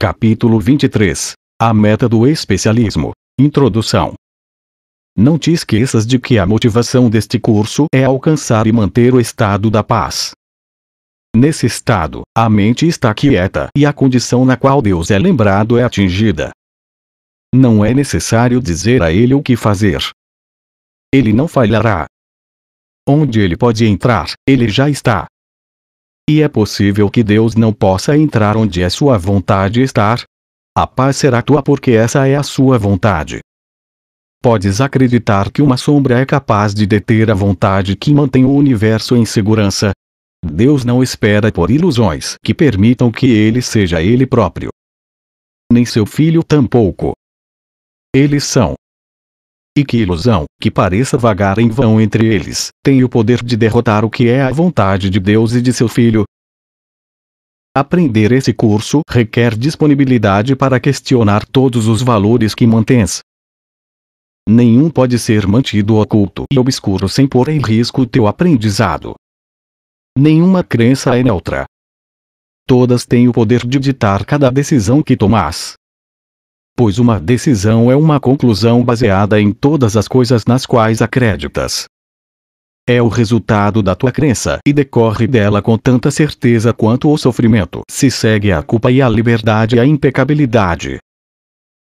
Capítulo 23 A meta do especialismo. Introdução. Não te esqueças de que a motivação deste curso é alcançar e manter o estado da paz. Nesse estado, a mente está quieta e a condição na qual Deus é lembrado é atingida. Não é necessário dizer a ele o que fazer. Ele não falhará. Onde ele pode entrar, ele já está. E é possível que Deus não possa entrar onde é sua vontade estar. A paz será tua porque essa é a sua vontade. Podes acreditar que uma sombra é capaz de deter a vontade que mantém o universo em segurança? Deus não espera por ilusões que permitam que ele seja ele próprio. Nem seu filho tampouco. Eles são e que ilusão, que pareça vagar em vão entre eles, tem o poder de derrotar o que é a vontade de Deus e de seu Filho. Aprender esse curso requer disponibilidade para questionar todos os valores que mantens. Nenhum pode ser mantido oculto e obscuro sem pôr em risco teu aprendizado. Nenhuma crença é neutra. Todas têm o poder de ditar cada decisão que tomas, pois uma decisão é uma conclusão baseada em todas as coisas nas quais acreditas. É o resultado da tua crença e decorre dela com tanta certeza quanto o sofrimento. Se segue a culpa e a liberdade e a impecabilidade.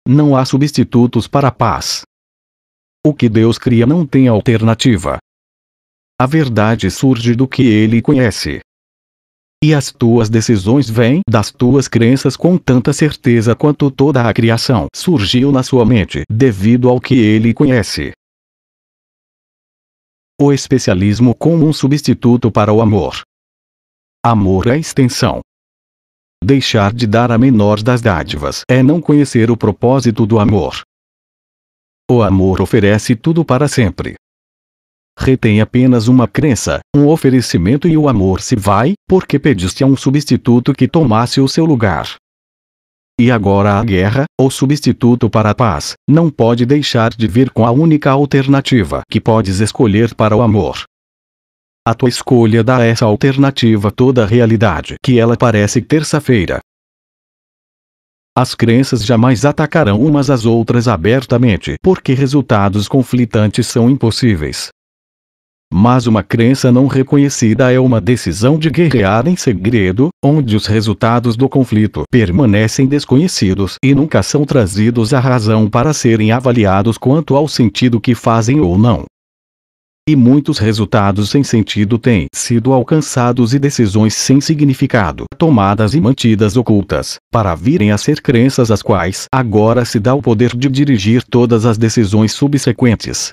Não há substitutos para a paz. O que Deus cria não tem alternativa. A verdade surge do que ele conhece. E as tuas decisões vêm das tuas crenças com tanta certeza quanto toda a criação surgiu na sua mente devido ao que ele conhece. O especialismo como um substituto para o amor. Amor é extensão, deixar de dar a menor das dádivas é não conhecer o propósito do amor. O amor oferece tudo para sempre retém apenas uma crença, um oferecimento e o amor se vai, porque pediste a um substituto que tomasse o seu lugar. E agora a guerra, ou substituto para a paz, não pode deixar de vir com a única alternativa que podes escolher para o amor. A tua escolha dá a essa alternativa toda a realidade que ela parece terça-feira. As crenças jamais atacarão umas às outras abertamente porque resultados conflitantes são impossíveis. Mas uma crença não reconhecida é uma decisão de guerrear em segredo, onde os resultados do conflito permanecem desconhecidos e nunca são trazidos à razão para serem avaliados quanto ao sentido que fazem ou não. E muitos resultados sem sentido têm sido alcançados e decisões sem significado tomadas e mantidas ocultas, para virem a ser crenças às quais agora se dá o poder de dirigir todas as decisões subsequentes.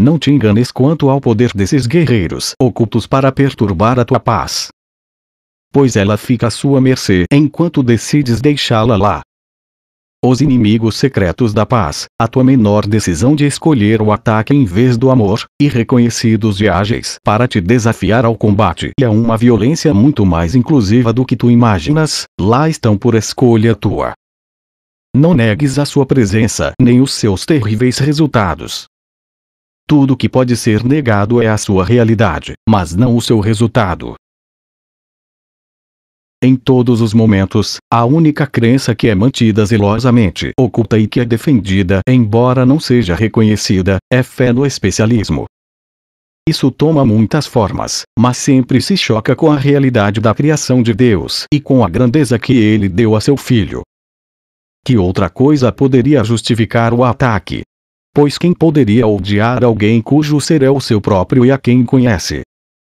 Não te enganes quanto ao poder desses guerreiros ocultos para perturbar a tua paz. Pois ela fica à sua mercê enquanto decides deixá-la lá. Os inimigos secretos da paz, a tua menor decisão de escolher o ataque em vez do amor, e reconhecidos e ágeis para te desafiar ao combate e a uma violência muito mais inclusiva do que tu imaginas, lá estão por escolha tua. Não negues a sua presença nem os seus terríveis resultados. Tudo que pode ser negado é a sua realidade, mas não o seu resultado. Em todos os momentos, a única crença que é mantida zelosamente oculta e que é defendida, embora não seja reconhecida, é fé no especialismo. Isso toma muitas formas, mas sempre se choca com a realidade da criação de Deus e com a grandeza que ele deu a seu filho. Que outra coisa poderia justificar o ataque? Pois quem poderia odiar alguém cujo ser é o seu próprio e a quem conhece?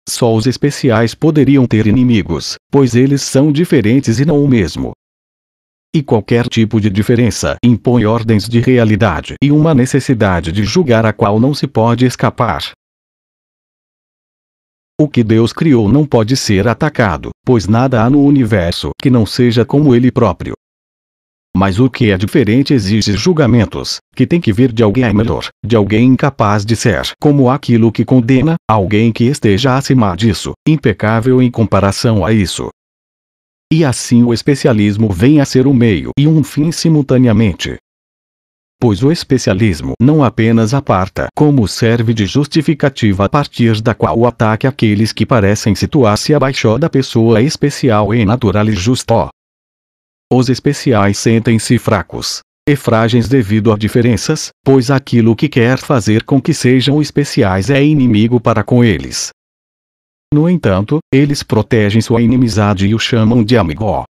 Só os especiais poderiam ter inimigos, pois eles são diferentes e não o mesmo. E qualquer tipo de diferença impõe ordens de realidade e uma necessidade de julgar a qual não se pode escapar. O que Deus criou não pode ser atacado, pois nada há no universo que não seja como ele próprio. Mas o que é diferente exige julgamentos, que tem que vir de alguém é melhor, de alguém capaz de ser como aquilo que condena, alguém que esteja acima disso, impecável em comparação a isso. E assim o especialismo vem a ser um meio e um fim simultaneamente. Pois o especialismo não apenas aparta, como serve de justificativa a partir da qual ataque aqueles que parecem situar-se abaixo da pessoa especial e natural e justo, os especiais sentem-se fracos e frágeis devido a diferenças, pois aquilo que quer fazer com que sejam especiais é inimigo para com eles. No entanto, eles protegem sua inimizade e o chamam de amigo.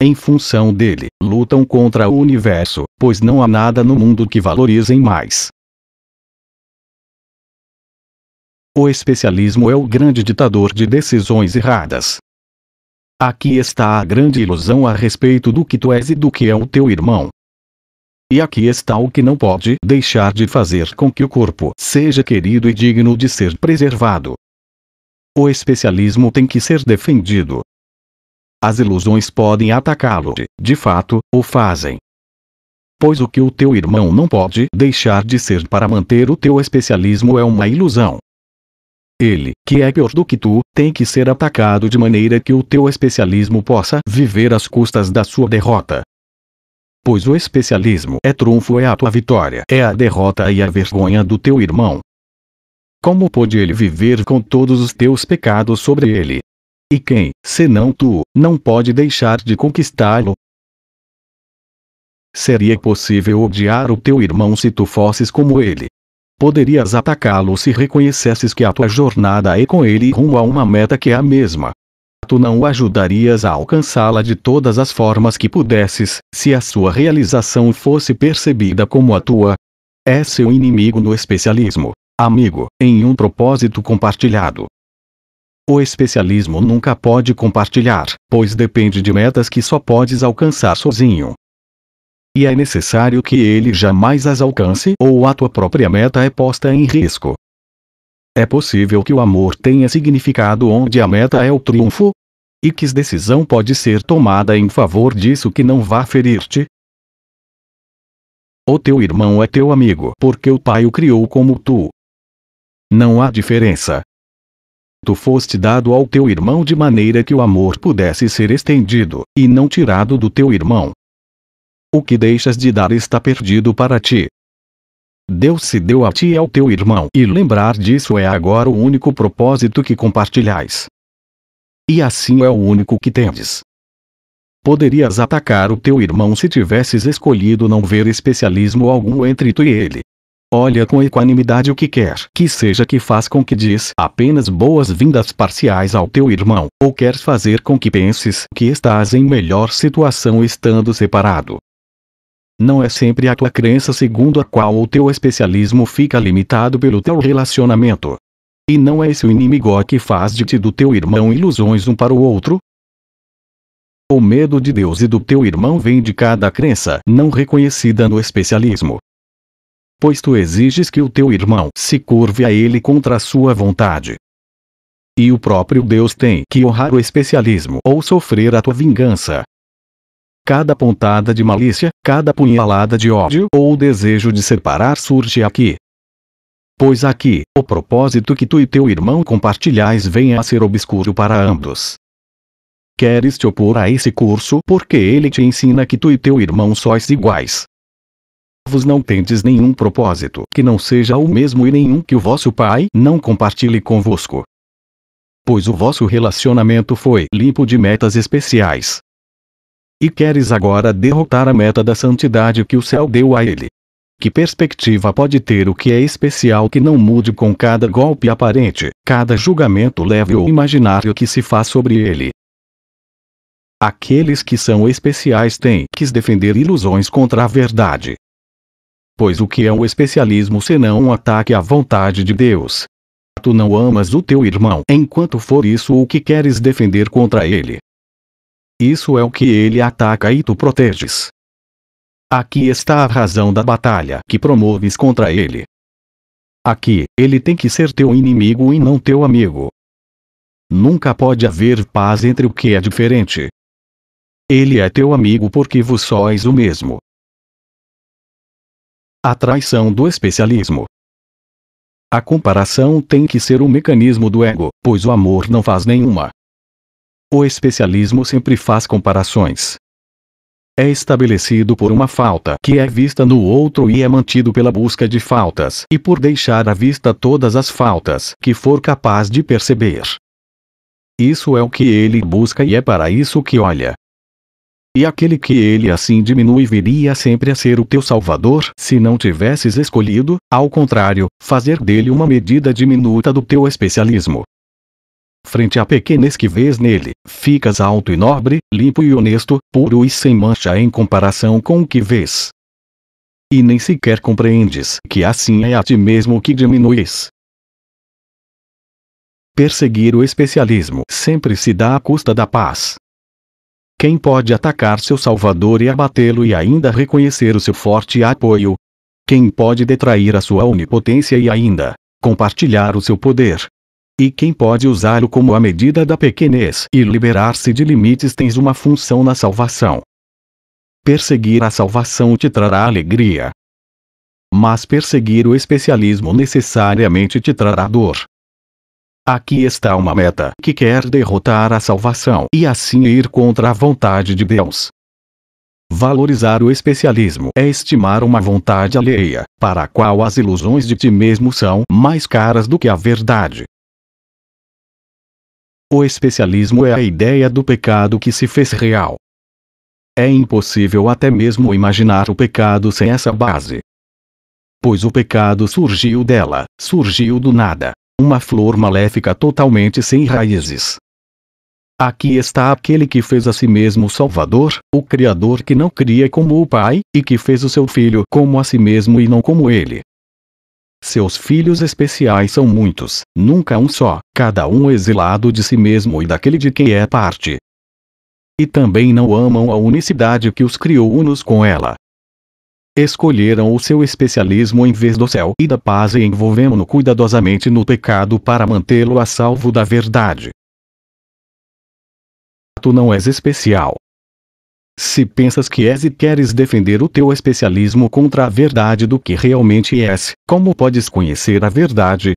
Em função dele, lutam contra o universo, pois não há nada no mundo que valorizem mais. O especialismo é o grande ditador de decisões erradas. Aqui está a grande ilusão a respeito do que tu és e do que é o teu irmão. E aqui está o que não pode deixar de fazer com que o corpo seja querido e digno de ser preservado. O especialismo tem que ser defendido. As ilusões podem atacá-lo, de, fato, o fazem. Pois o que o teu irmão não pode deixar de ser para manter o teu especialismo é uma ilusão. Ele, que é pior do que tu, tem que ser atacado de maneira que o teu especialismo possa viver às custas da sua derrota. Pois o especialismo é trunfo, é a tua vitória, é a derrota e a vergonha do teu irmão. Como pode ele viver com todos os teus pecados sobre ele? E quem, senão tu, não pode deixar de conquistá-lo? Seria possível odiar o teu irmão se tu fosses como ele. Poderias atacá-lo se reconhecesses que a tua jornada é com ele rumo a uma meta que é a mesma. Tu não o ajudarias a alcançá-la de todas as formas que pudesses, se a sua realização fosse percebida como a tua. É seu inimigo no especialismo, amigo, em um propósito compartilhado. O especialismo nunca pode compartilhar, pois depende de metas que só podes alcançar sozinho e é necessário que ele jamais as alcance ou a tua própria meta é posta em risco. É possível que o amor tenha significado onde a meta é o triunfo? E que decisão pode ser tomada em favor disso que não vá ferir-te? O teu irmão é teu amigo porque o pai o criou como tu. Não há diferença. Tu foste dado ao teu irmão de maneira que o amor pudesse ser estendido, e não tirado do teu irmão, o que deixas de dar está perdido para ti. Deus se deu a ti e ao teu irmão, e lembrar disso é agora o único propósito que compartilhais. E assim é o único que tendes. Poderias atacar o teu irmão se tivesses escolhido não ver especialismo algum entre tu e ele. Olha com equanimidade o que quer que seja que faz com que diz apenas boas-vindas parciais ao teu irmão, ou queres fazer com que penses que estás em melhor situação estando separado. Não é sempre a tua crença segundo a qual o teu especialismo fica limitado pelo teu relacionamento. E não é esse o inimigo que faz de ti do teu irmão ilusões um para o outro? O medo de Deus e do teu irmão vem de cada crença não reconhecida no especialismo. Pois tu exiges que o teu irmão se curve a ele contra a sua vontade. E o próprio Deus tem que honrar o especialismo ou sofrer a tua vingança. Cada pontada de malícia, cada punhalada de ódio ou desejo de separar surge aqui. Pois aqui, o propósito que tu e teu irmão compartilhais vem a ser obscuro para ambos. Queres te opor a esse curso porque ele te ensina que tu e teu irmão sois iguais. Vos não tendes nenhum propósito que não seja o mesmo e nenhum que o vosso pai não compartilhe convosco. Pois o vosso relacionamento foi limpo de metas especiais. E queres agora derrotar a meta da santidade que o céu deu a ele. Que perspectiva pode ter o que é especial que não mude com cada golpe aparente, cada julgamento leve ou imaginário que se faz sobre ele? Aqueles que são especiais têm que defender ilusões contra a verdade. Pois o que é o especialismo senão um ataque à vontade de Deus? Tu não amas o teu irmão enquanto for isso o que queres defender contra ele. Isso é o que ele ataca e tu proteges. Aqui está a razão da batalha que promoves contra ele. Aqui, ele tem que ser teu inimigo e não teu amigo. Nunca pode haver paz entre o que é diferente. Ele é teu amigo porque vos sois o mesmo. A traição do especialismo. A comparação tem que ser um mecanismo do ego, pois o amor não faz nenhuma o especialismo sempre faz comparações. É estabelecido por uma falta que é vista no outro e é mantido pela busca de faltas e por deixar à vista todas as faltas que for capaz de perceber. Isso é o que ele busca e é para isso que olha. E aquele que ele assim diminui viria sempre a ser o teu Salvador, se não tivesses escolhido, ao contrário, fazer dele uma medida diminuta do teu especialismo frente à pequenez que vês nele, ficas alto e nobre, limpo e honesto, puro e sem mancha em comparação com o que vês. E nem sequer compreendes que assim é a ti mesmo que diminuis. Perseguir o especialismo sempre se dá à custa da paz. Quem pode atacar seu Salvador e abatê-lo e ainda reconhecer o seu forte apoio? Quem pode detrair a sua onipotência e ainda compartilhar o seu poder? E quem pode usá-lo como a medida da pequenez e liberar-se de limites tens uma função na salvação. Perseguir a salvação te trará alegria. Mas perseguir o especialismo necessariamente te trará dor. Aqui está uma meta que quer derrotar a salvação e assim ir contra a vontade de Deus. Valorizar o especialismo é estimar uma vontade alheia, para a qual as ilusões de ti mesmo são mais caras do que a verdade. O especialismo é a ideia do pecado que se fez real. É impossível até mesmo imaginar o pecado sem essa base. Pois o pecado surgiu dela, surgiu do nada, uma flor maléfica totalmente sem raízes. Aqui está aquele que fez a si mesmo Salvador, o Criador que não cria como o Pai, e que fez o seu filho como a si mesmo e não como ele, seus filhos especiais são muitos, nunca um só, cada um exilado de si mesmo e daquele de quem é parte. E também não amam a unicidade que os criou unos com ela. Escolheram o seu especialismo em vez do céu e da paz e envolvemo-no cuidadosamente no pecado para mantê-lo a salvo da verdade. Tu não és especial. Se pensas que és e queres defender o teu especialismo contra a verdade do que realmente és, como podes conhecer a verdade?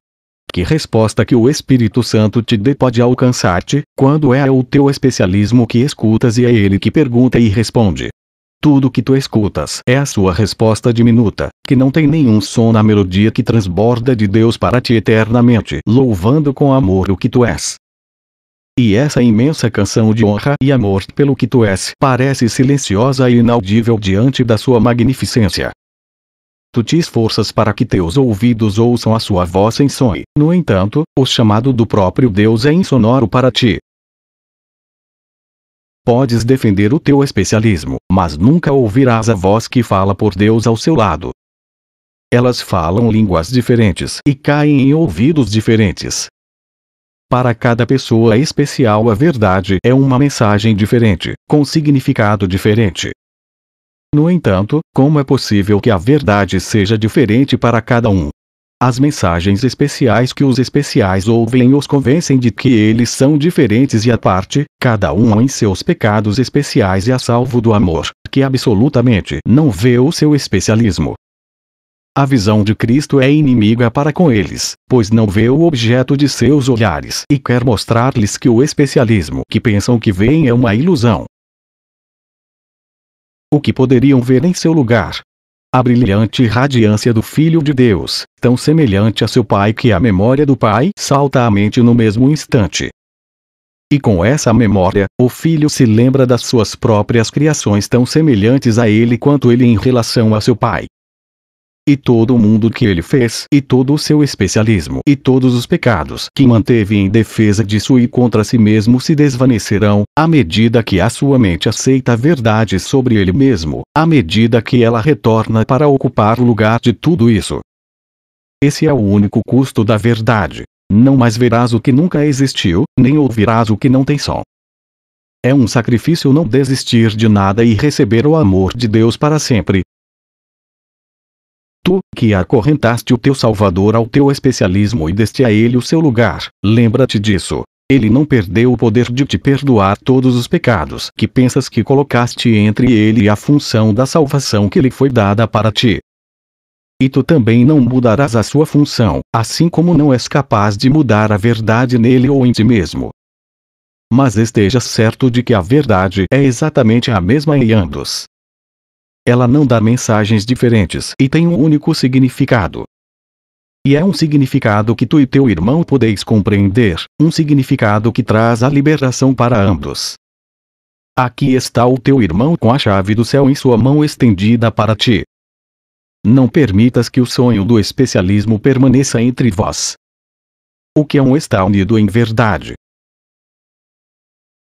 Que resposta que o Espírito Santo te dê pode alcançar-te, quando é o teu especialismo que escutas e é ele que pergunta e responde. Tudo que tu escutas é a sua resposta diminuta, que não tem nenhum som na melodia que transborda de Deus para ti eternamente, louvando com amor o que tu és. E essa imensa canção de honra e amor pelo que tu és parece silenciosa e inaudível diante da sua magnificência. Tu te esforças para que teus ouvidos ouçam a sua voz em sonho, no entanto, o chamado do próprio Deus é insonoro para ti. Podes defender o teu especialismo, mas nunca ouvirás a voz que fala por Deus ao seu lado. Elas falam línguas diferentes e caem em ouvidos diferentes, para cada pessoa especial, a verdade é uma mensagem diferente, com significado diferente. No entanto, como é possível que a verdade seja diferente para cada um? As mensagens especiais que os especiais ouvem os convencem de que eles são diferentes e à parte, cada um em seus pecados especiais e é a salvo do amor, que absolutamente não vê o seu especialismo, a visão de Cristo é inimiga para com eles, pois não vê o objeto de seus olhares e quer mostrar-lhes que o especialismo que pensam que veem é uma ilusão. O que poderiam ver em seu lugar? A brilhante radiância do Filho de Deus, tão semelhante a seu Pai que a memória do Pai salta à mente no mesmo instante. E com essa memória, o filho se lembra das suas próprias criações tão semelhantes a ele quanto ele em relação a seu pai, e todo o mundo que ele fez, e todo o seu especialismo, e todos os pecados que manteve em defesa disso e contra si mesmo se desvanecerão, à medida que a sua mente aceita a verdade sobre ele mesmo, à medida que ela retorna para ocupar o lugar de tudo isso. Esse é o único custo da verdade. Não mais verás o que nunca existiu, nem ouvirás o que não tem som. É um sacrifício não desistir de nada e receber o amor de Deus para sempre, tu, que acorrentaste o teu Salvador ao teu especialismo e deste a ele o seu lugar, lembra-te disso. Ele não perdeu o poder de te perdoar todos os pecados que pensas que colocaste entre ele e a função da salvação que lhe foi dada para ti. E tu também não mudarás a sua função, assim como não és capaz de mudar a verdade nele ou em ti mesmo. Mas esteja certo de que a verdade é exatamente a mesma em ambos. Ela não dá mensagens diferentes e tem um único significado. E é um significado que tu e teu irmão podeis compreender, um significado que traz a liberação para ambos. Aqui está o teu irmão com a chave do céu em sua mão estendida para ti. Não permitas que o sonho do especialismo permaneça entre vós. O que é um está unido em verdade.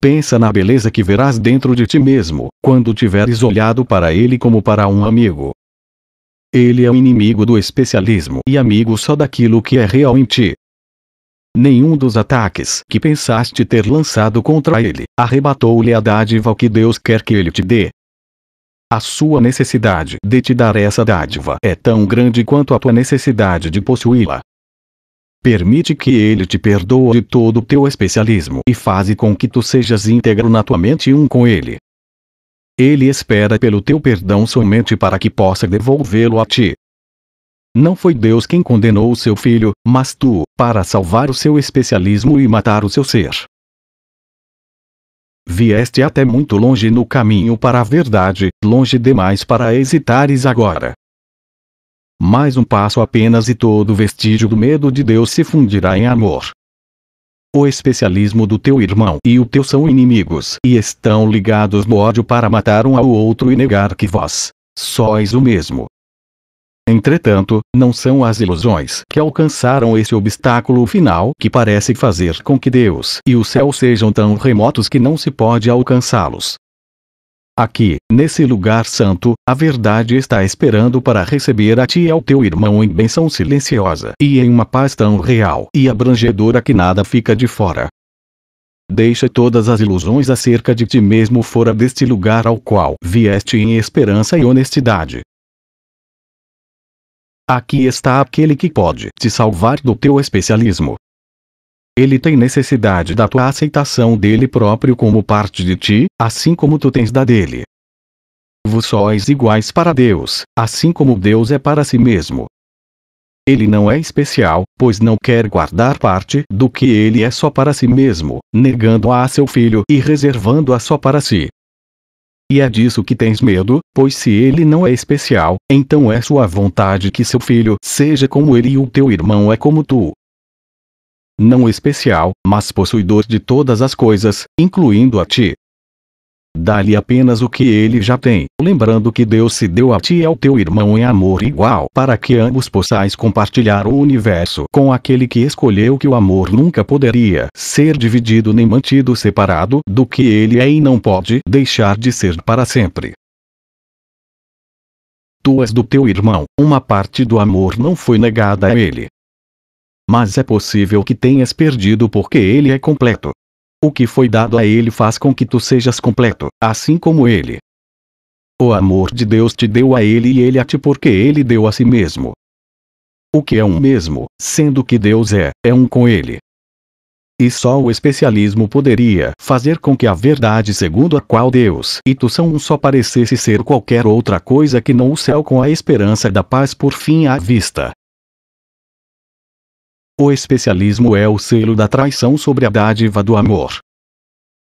Pensa na beleza que verás dentro de ti mesmo, quando tiveres olhado para ele como para um amigo. Ele é o inimigo do especialismo e amigo só daquilo que é real em ti. Nenhum dos ataques que pensaste ter lançado contra ele arrebatou-lhe a dádiva que Deus quer que ele te dê. A sua necessidade de te dar essa dádiva é tão grande quanto a tua necessidade de possuí-la. Permite que ele te perdoe todo o teu especialismo e faze com que tu sejas íntegro na tua mente e um com ele. Ele espera pelo teu perdão somente para que possa devolvê-lo a ti. Não foi Deus quem condenou o seu filho, mas tu, para salvar o seu especialismo e matar o seu ser. Vieste até muito longe no caminho para a verdade, longe demais para hesitares agora. Mais um passo apenas e todo vestígio do medo de Deus se fundirá em amor. O especialismo do teu irmão e o teu são inimigos e estão ligados no ódio para matar um ao outro e negar que vós sois o mesmo. Entretanto, não são as ilusões que alcançaram esse obstáculo final que parece fazer com que Deus e o céu sejam tão remotos que não se pode alcançá-los. Aqui, nesse lugar santo, a verdade está esperando para receber a ti e ao teu irmão em benção silenciosa e em uma paz tão real e abrangedora que nada fica de fora. Deixa todas as ilusões acerca de ti mesmo fora deste lugar ao qual vieste em esperança e honestidade. Aqui está aquele que pode te salvar do teu especialismo, ele tem necessidade da tua aceitação dele próprio como parte de ti, assim como tu tens da dele. Vós sois iguais para Deus, assim como Deus é para si mesmo. Ele não é especial, pois não quer guardar parte do que ele é só para si mesmo, negando-a a seu filho e reservando-a só para si. E é disso que tens medo, pois se ele não é especial, então é sua vontade que seu filho seja como ele e o teu irmão é como tu não especial, mas possuidor de todas as coisas, incluindo a ti. Dá-lhe apenas o que ele já tem, lembrando que Deus se deu a ti e ao teu irmão em amor igual, para que ambos possais compartilhar o universo com aquele que escolheu que o amor nunca poderia ser dividido nem mantido separado do que ele é e não pode deixar de ser para sempre. Tu és do teu irmão, uma parte do amor não foi negada a ele mas é possível que tenhas perdido porque ele é completo. O que foi dado a ele faz com que tu sejas completo, assim como ele. O amor de Deus te deu a ele e ele a ti porque ele deu a si mesmo. O que é um mesmo, sendo que Deus é, é um com ele. E só o especialismo poderia fazer com que a verdade segundo a qual Deus e tu são um só parecesse ser qualquer outra coisa que não o céu com a esperança da paz por fim à vista, o especialismo é o selo da traição sobre a dádiva do amor.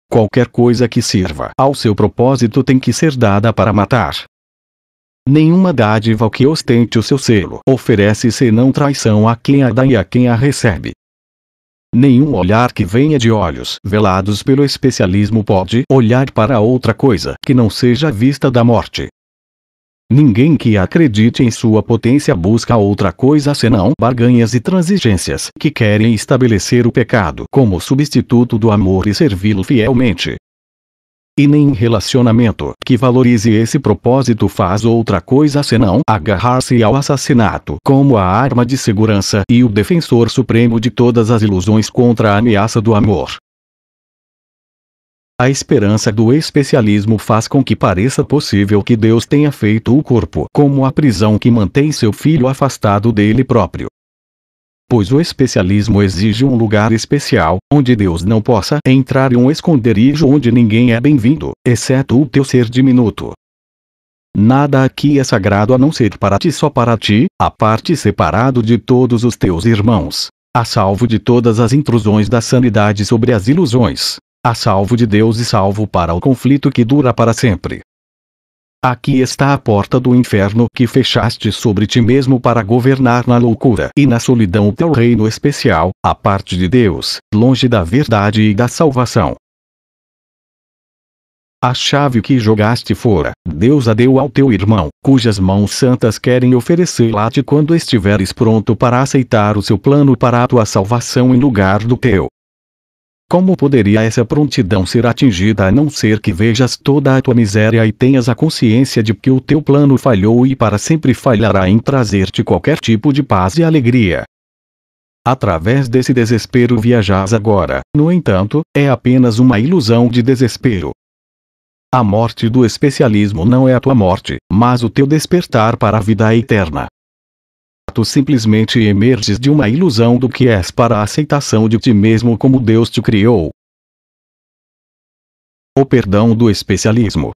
Qualquer coisa que sirva ao seu propósito tem que ser dada para matar. Nenhuma dádiva que ostente o seu selo oferece senão traição a quem a dá e a quem a recebe. Nenhum olhar que venha de olhos velados pelo especialismo pode olhar para outra coisa que não seja vista da morte. Ninguém que acredite em sua potência busca outra coisa senão barganhas e transigências que querem estabelecer o pecado como substituto do amor e servi-lo fielmente. E nem relacionamento que valorize esse propósito faz outra coisa senão agarrar-se ao assassinato como a arma de segurança e o defensor supremo de todas as ilusões contra a ameaça do amor. A esperança do especialismo faz com que pareça possível que Deus tenha feito o corpo como a prisão que mantém seu filho afastado dele próprio. Pois o especialismo exige um lugar especial, onde Deus não possa entrar e um esconderijo onde ninguém é bem-vindo, exceto o teu ser diminuto. Nada aqui é sagrado a não ser para ti só para ti, a parte separado de todos os teus irmãos, a salvo de todas as intrusões da sanidade sobre as ilusões, a salvo de Deus e salvo para o conflito que dura para sempre. Aqui está a porta do inferno que fechaste sobre ti mesmo para governar na loucura e na solidão o teu reino especial, a parte de Deus, longe da verdade e da salvação. A chave que jogaste fora, Deus a deu ao teu irmão, cujas mãos santas querem oferecê-la-te quando estiveres pronto para aceitar o seu plano para a tua salvação em lugar do teu, como poderia essa prontidão ser atingida a não ser que vejas toda a tua miséria e tenhas a consciência de que o teu plano falhou e para sempre falhará em trazer-te qualquer tipo de paz e alegria? Através desse desespero viajas agora, no entanto, é apenas uma ilusão de desespero. A morte do especialismo não é a tua morte, mas o teu despertar para a vida eterna simplesmente emerges de uma ilusão do que és para a aceitação de ti mesmo como Deus te criou. O perdão do especialismo.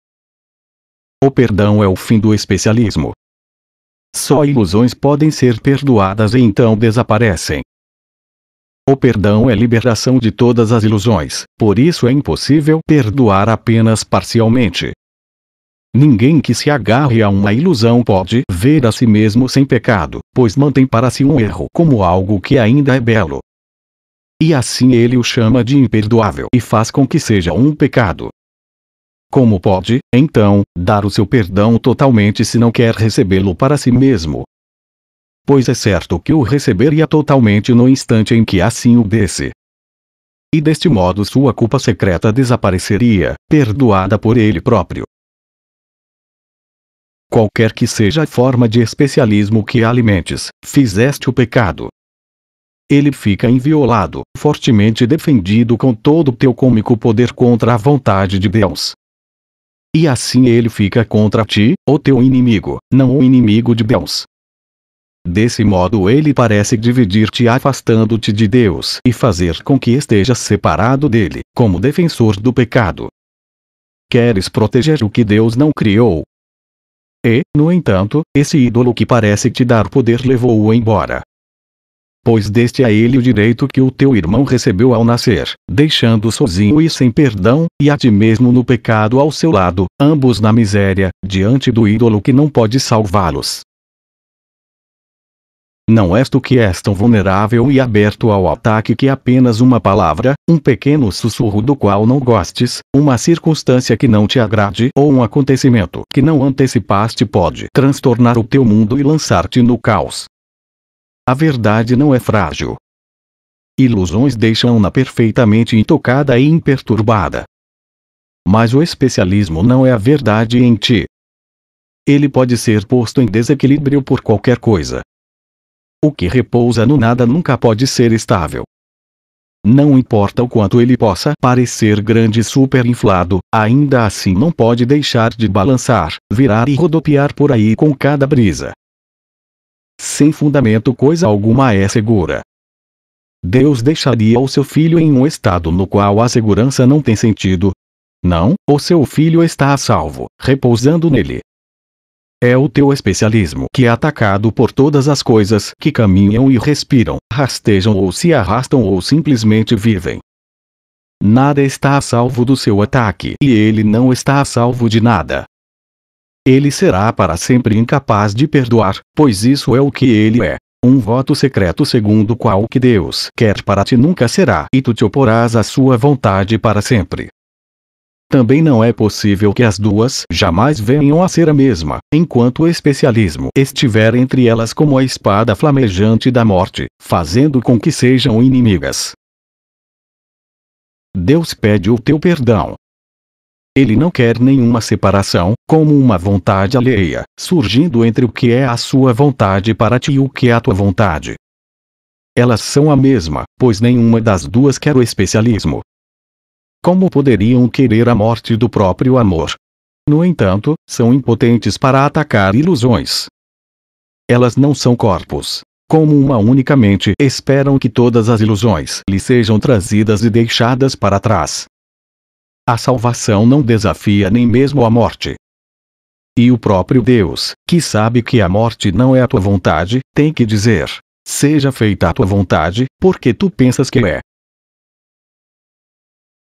O perdão é o fim do especialismo. Só ilusões podem ser perdoadas e então desaparecem. O perdão é liberação de todas as ilusões, por isso é impossível perdoar apenas parcialmente. Ninguém que se agarre a uma ilusão pode ver a si mesmo sem pecado, pois mantém para si um erro como algo que ainda é belo. E assim ele o chama de imperdoável e faz com que seja um pecado. Como pode, então, dar o seu perdão totalmente se não quer recebê-lo para si mesmo? Pois é certo que o receberia totalmente no instante em que assim o desse. E deste modo sua culpa secreta desapareceria, perdoada por ele próprio qualquer que seja a forma de especialismo que alimentes, fizeste o pecado. Ele fica inviolado, fortemente defendido com todo o teu cômico poder contra a vontade de Deus. E assim ele fica contra ti, o teu inimigo, não o inimigo de Deus. Desse modo ele parece dividir-te afastando-te de Deus e fazer com que estejas separado dele, como defensor do pecado. Queres proteger o que Deus não criou, e, no entanto, esse ídolo que parece te dar poder levou-o embora. Pois deste a ele o direito que o teu irmão recebeu ao nascer, deixando sozinho e sem perdão, e a ti mesmo no pecado ao seu lado, ambos na miséria, diante do ídolo que não pode salvá-los não és tu que és tão vulnerável e aberto ao ataque que apenas uma palavra, um pequeno sussurro do qual não gostes, uma circunstância que não te agrade ou um acontecimento que não antecipaste pode transtornar o teu mundo e lançar-te no caos. A verdade não é frágil. Ilusões deixam-na perfeitamente intocada e imperturbada. Mas o especialismo não é a verdade em ti. Ele pode ser posto em desequilíbrio por qualquer coisa, o que repousa no nada nunca pode ser estável. Não importa o quanto ele possa parecer grande e superinflado, ainda assim não pode deixar de balançar, virar e rodopiar por aí com cada brisa. Sem fundamento coisa alguma é segura. Deus deixaria o seu filho em um estado no qual a segurança não tem sentido? Não, o seu filho está a salvo, repousando nele, é o teu especialismo que é atacado por todas as coisas que caminham e respiram, rastejam ou se arrastam ou simplesmente vivem. Nada está a salvo do seu ataque e ele não está a salvo de nada. Ele será para sempre incapaz de perdoar, pois isso é o que ele é. Um voto secreto segundo o qual que Deus quer para ti nunca será, e tu te oporás à sua vontade para sempre. Também não é possível que as duas jamais venham a ser a mesma, enquanto o especialismo estiver entre elas como a espada flamejante da morte, fazendo com que sejam inimigas. Deus pede o teu perdão. Ele não quer nenhuma separação, como uma vontade alheia, surgindo entre o que é a sua vontade para ti e o que é a tua vontade. Elas são a mesma, pois nenhuma das duas quer o especialismo, como poderiam querer a morte do próprio amor? No entanto, são impotentes para atacar ilusões. Elas não são corpos. Como uma unicamente esperam que todas as ilusões lhe sejam trazidas e deixadas para trás. A salvação não desafia nem mesmo a morte. E o próprio Deus, que sabe que a morte não é a tua vontade, tem que dizer: Seja feita a tua vontade, porque tu pensas que é.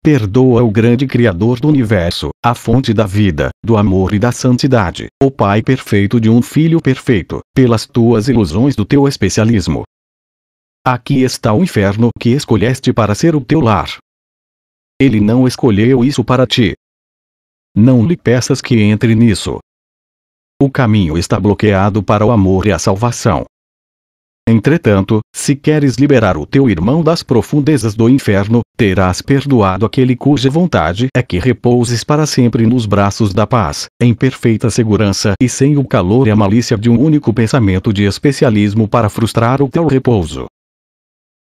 Perdoa o grande Criador do universo, a fonte da vida, do amor e da santidade, o Pai perfeito de um filho perfeito, pelas tuas ilusões do teu especialismo. Aqui está o inferno que escolheste para ser o teu lar. Ele não escolheu isso para ti. Não lhe peças que entre nisso. O caminho está bloqueado para o amor e a salvação. Entretanto, se queres liberar o teu irmão das profundezas do inferno, terás perdoado aquele cuja vontade é que repouses para sempre nos braços da paz, em perfeita segurança e sem o calor e a malícia de um único pensamento de especialismo para frustrar o teu repouso.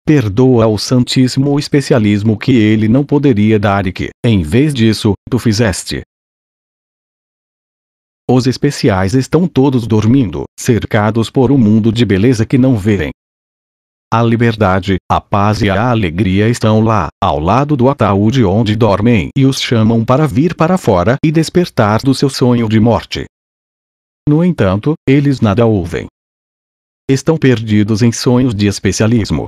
Perdoa ao Santíssimo o especialismo que ele não poderia dar e que, em vez disso, tu fizeste, os especiais estão todos dormindo, cercados por um mundo de beleza que não veem. A liberdade, a paz e a alegria estão lá, ao lado do ataúde onde dormem e os chamam para vir para fora e despertar do seu sonho de morte. No entanto, eles nada ouvem. Estão perdidos em sonhos de especialismo.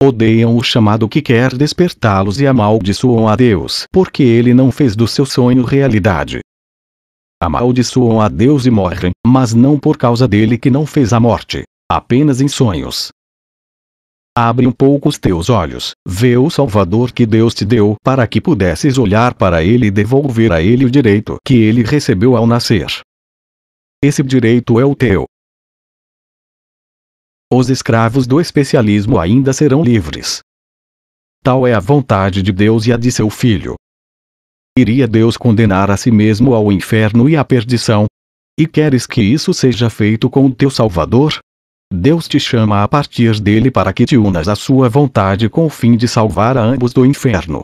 Odeiam o chamado que quer despertá-los e amaldiçoam a Deus porque ele não fez do seu sonho realidade amaldiçoam a Deus e morrem, mas não por causa dele que não fez a morte, apenas em sonhos. Abre um pouco os teus olhos, vê o Salvador que Deus te deu para que pudesses olhar para ele e devolver a ele o direito que ele recebeu ao nascer. Esse direito é o teu. Os escravos do especialismo ainda serão livres. Tal é a vontade de Deus e a de seu filho, iria Deus condenar a si mesmo ao inferno e à perdição? E queres que isso seja feito com o teu Salvador? Deus te chama a partir dele para que te unas à sua vontade com o fim de salvar a ambos do inferno.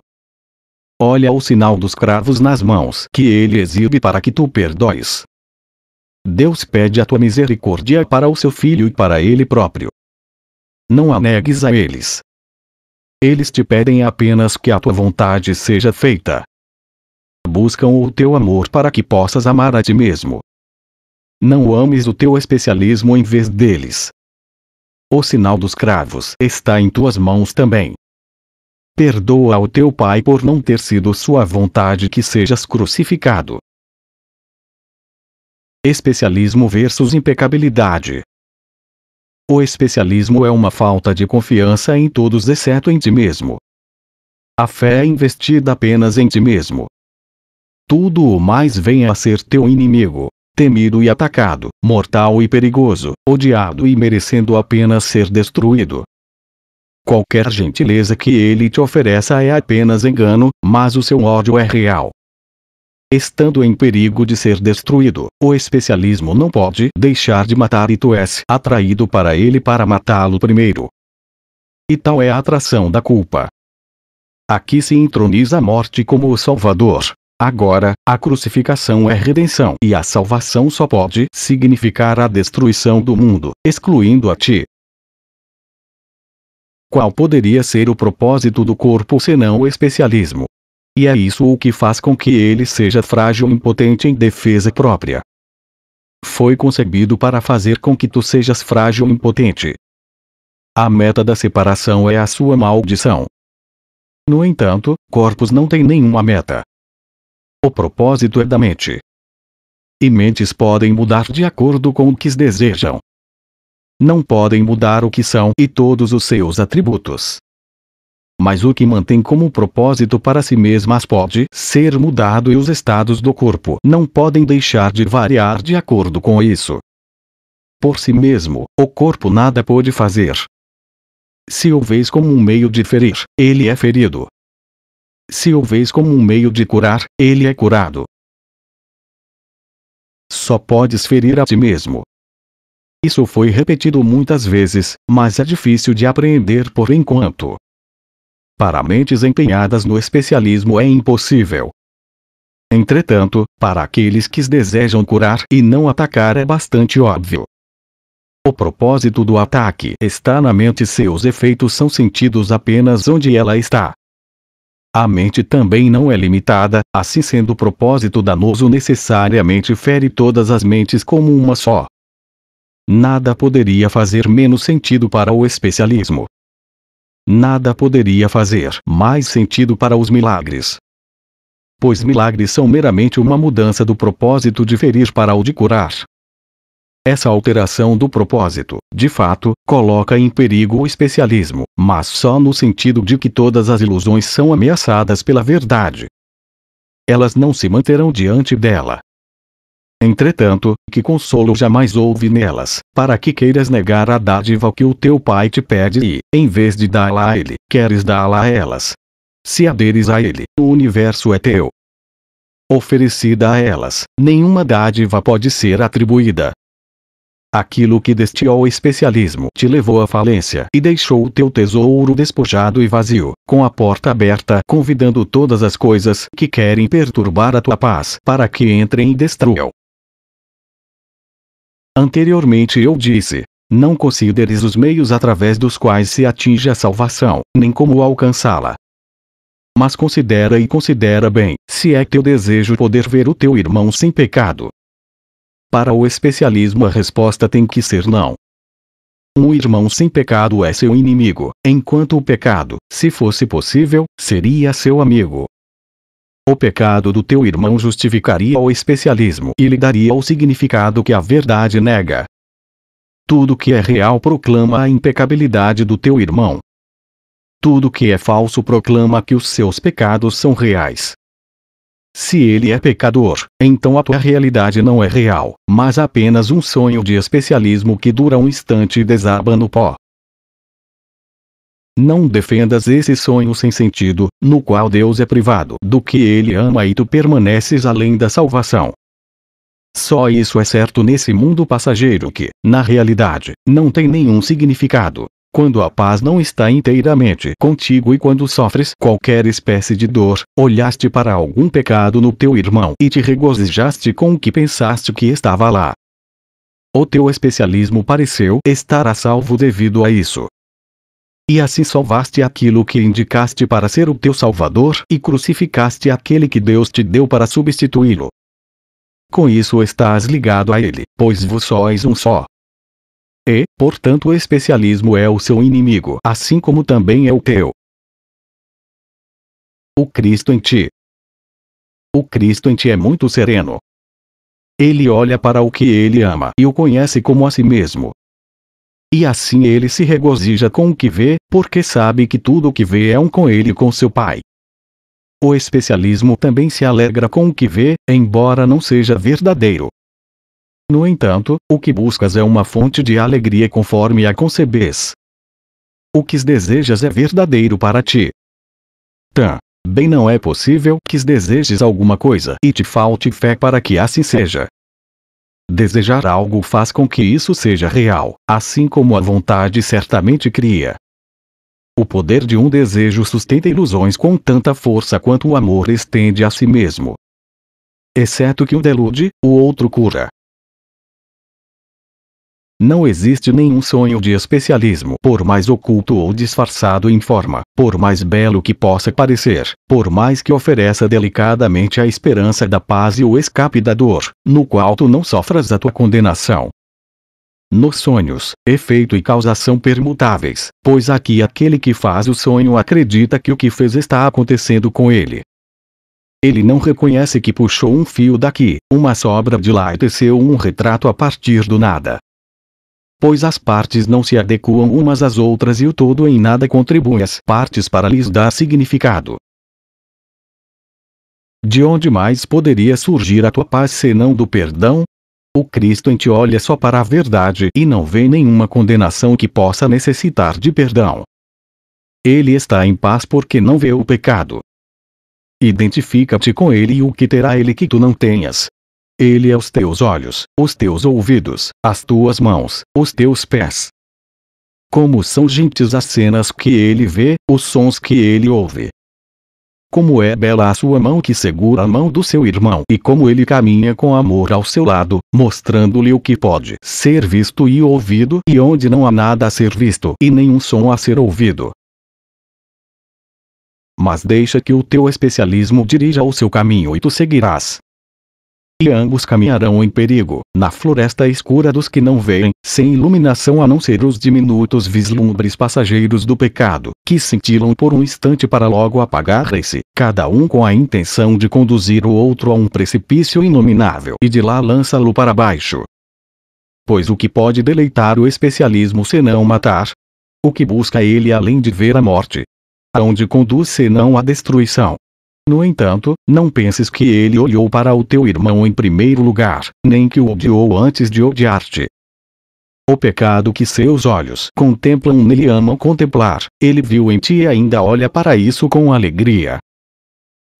Olha o sinal dos cravos nas mãos que ele exibe para que tu perdoes. Deus pede a tua misericórdia para o seu filho e para ele próprio. Não a negues a eles. Eles te pedem apenas que a tua vontade seja feita, buscam o teu amor para que possas amar a ti mesmo. Não ames o teu especialismo em vez deles. O sinal dos cravos está em tuas mãos também. Perdoa ao teu pai por não ter sido sua vontade que sejas crucificado. Especialismo versus impecabilidade. O especialismo é uma falta de confiança em todos exceto em ti mesmo. A fé é investida apenas em ti mesmo tudo o mais vem a ser teu inimigo, temido e atacado, mortal e perigoso, odiado e merecendo apenas ser destruído. Qualquer gentileza que ele te ofereça é apenas engano, mas o seu ódio é real. Estando em perigo de ser destruído, o especialismo não pode deixar de matar e tu és atraído para ele para matá-lo primeiro. E tal é a atração da culpa. Aqui se entroniza a morte como o Salvador, Agora, a crucificação é redenção e a salvação só pode significar a destruição do mundo, excluindo a ti. Qual poderia ser o propósito do corpo senão o especialismo? E é isso o que faz com que ele seja frágil e impotente em defesa própria. Foi concebido para fazer com que tu sejas frágil e impotente. A meta da separação é a sua maldição. No entanto, corpos não têm nenhuma meta, o propósito é da mente. E mentes podem mudar de acordo com o que desejam. Não podem mudar o que são e todos os seus atributos. Mas o que mantém como propósito para si mesmas pode ser mudado e os estados do corpo não podem deixar de variar de acordo com isso. Por si mesmo, o corpo nada pode fazer. Se o vês como um meio de ferir, ele é ferido, se o vês como um meio de curar, ele é curado. Só podes ferir a ti mesmo. Isso foi repetido muitas vezes, mas é difícil de apreender por enquanto. Para mentes empenhadas no especialismo é impossível. Entretanto, para aqueles que desejam curar e não atacar é bastante óbvio. O propósito do ataque está na mente seus efeitos são sentidos apenas onde ela está. A mente também não é limitada, assim sendo o propósito danoso necessariamente fere todas as mentes como uma só. Nada poderia fazer menos sentido para o especialismo. Nada poderia fazer mais sentido para os milagres. Pois milagres são meramente uma mudança do propósito de ferir para o de curar. Essa alteração do propósito, de fato, coloca em perigo o especialismo, mas só no sentido de que todas as ilusões são ameaçadas pela verdade. Elas não se manterão diante dela. Entretanto, que consolo jamais houve nelas, para que queiras negar a dádiva que o teu pai te pede e, em vez de dá-la a ele, queres dá-la a elas. Se aderes a ele, o universo é teu. Oferecida a elas, nenhuma dádiva pode ser atribuída, Aquilo que destiou ao especialismo te levou à falência e deixou o teu tesouro despojado e vazio, com a porta aberta, convidando todas as coisas que querem perturbar a tua paz para que entrem e destruam. Anteriormente eu disse: não consideres os meios através dos quais se atinge a salvação, nem como alcançá-la. Mas considera e considera bem, se é teu desejo poder ver o teu irmão sem pecado, para o especialismo a resposta tem que ser não. Um irmão sem pecado é seu inimigo, enquanto o pecado, se fosse possível, seria seu amigo. O pecado do teu irmão justificaria o especialismo e lhe daria o significado que a verdade nega. Tudo que é real proclama a impecabilidade do teu irmão. Tudo que é falso proclama que os seus pecados são reais, se ele é pecador, então a tua realidade não é real, mas apenas um sonho de especialismo que dura um instante e desaba no pó. Não defendas esse sonho sem sentido, no qual Deus é privado do que ele ama e tu permaneces além da salvação. Só isso é certo nesse mundo passageiro que, na realidade, não tem nenhum significado, quando a paz não está inteiramente contigo e quando sofres qualquer espécie de dor, olhaste para algum pecado no teu irmão e te regozijaste com o que pensaste que estava lá. O teu especialismo pareceu estar a salvo devido a isso. E assim salvaste aquilo que indicaste para ser o teu Salvador e crucificaste aquele que Deus te deu para substituí-lo. Com isso estás ligado a Ele, pois vos sois um só, e, portanto, o especialismo é o seu inimigo, assim como também é o teu. O Cristo em ti. O Cristo em ti é muito sereno. Ele olha para o que ele ama e o conhece como a si mesmo. E assim ele se regozija com o que vê, porque sabe que tudo o que vê é um com ele e com seu pai. O especialismo também se alegra com o que vê, embora não seja verdadeiro. No entanto, o que buscas é uma fonte de alegria conforme a concebes. O que desejas é verdadeiro para ti. Tan, bem não é possível que desejes alguma coisa e te falte fé para que assim seja. Desejar algo faz com que isso seja real, assim como a vontade certamente cria. O poder de um desejo sustenta ilusões com tanta força quanto o amor estende a si mesmo. Exceto que um delude, o outro cura. Não existe nenhum sonho de especialismo, por mais oculto ou disfarçado em forma, por mais belo que possa parecer, por mais que ofereça delicadamente a esperança da paz e o escape da dor, no qual tu não sofras a tua condenação. Nos sonhos, efeito e causa são permutáveis, pois aqui aquele que faz o sonho acredita que o que fez está acontecendo com ele, ele não reconhece que puxou um fio daqui, uma sobra de lá e teceu um retrato a partir do nada, pois as partes não se adequam umas às outras e o todo em nada contribui às partes para lhes dar significado. De onde mais poderia surgir a tua paz senão do perdão? O Cristo em ti olha só para a verdade e não vê nenhuma condenação que possa necessitar de perdão. Ele está em paz porque não vê o pecado. Identifica-te com ele e o que terá ele que tu não tenhas. Ele é os teus olhos, os teus ouvidos, as tuas mãos, os teus pés. Como são gentes as cenas que ele vê, os sons que ele ouve. Como é bela a sua mão que segura a mão do seu irmão e como ele caminha com amor ao seu lado, mostrando-lhe o que pode ser visto e ouvido e onde não há nada a ser visto e nenhum som a ser ouvido. Mas deixa que o teu especialismo dirija o seu caminho e tu seguirás e ambos caminharão em perigo, na floresta escura dos que não veem, sem iluminação a não ser os diminutos vislumbres passageiros do pecado, que cintilam por um instante para logo apagarem-se, cada um com a intenção de conduzir o outro a um precipício inominável e de lá lançá-lo para baixo. Pois o que pode deleitar o especialismo senão matar? O que busca ele além de ver a morte? Aonde conduz senão a destruição? No entanto, não penses que ele olhou para o teu irmão em primeiro lugar, nem que o odiou antes de odiar-te. O pecado que seus olhos contemplam nele amam contemplar, ele viu em ti e ainda olha para isso com alegria.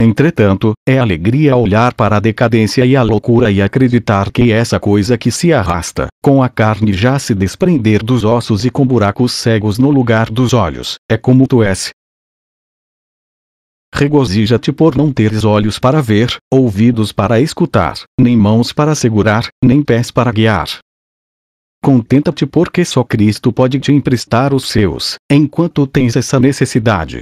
Entretanto, é alegria olhar para a decadência e a loucura e acreditar que essa coisa que se arrasta, com a carne já se desprender dos ossos e com buracos cegos no lugar dos olhos, é como tu és, Regozija-te por não teres olhos para ver, ouvidos para escutar, nem mãos para segurar, nem pés para guiar. Contenta-te porque só Cristo pode te emprestar os seus, enquanto tens essa necessidade.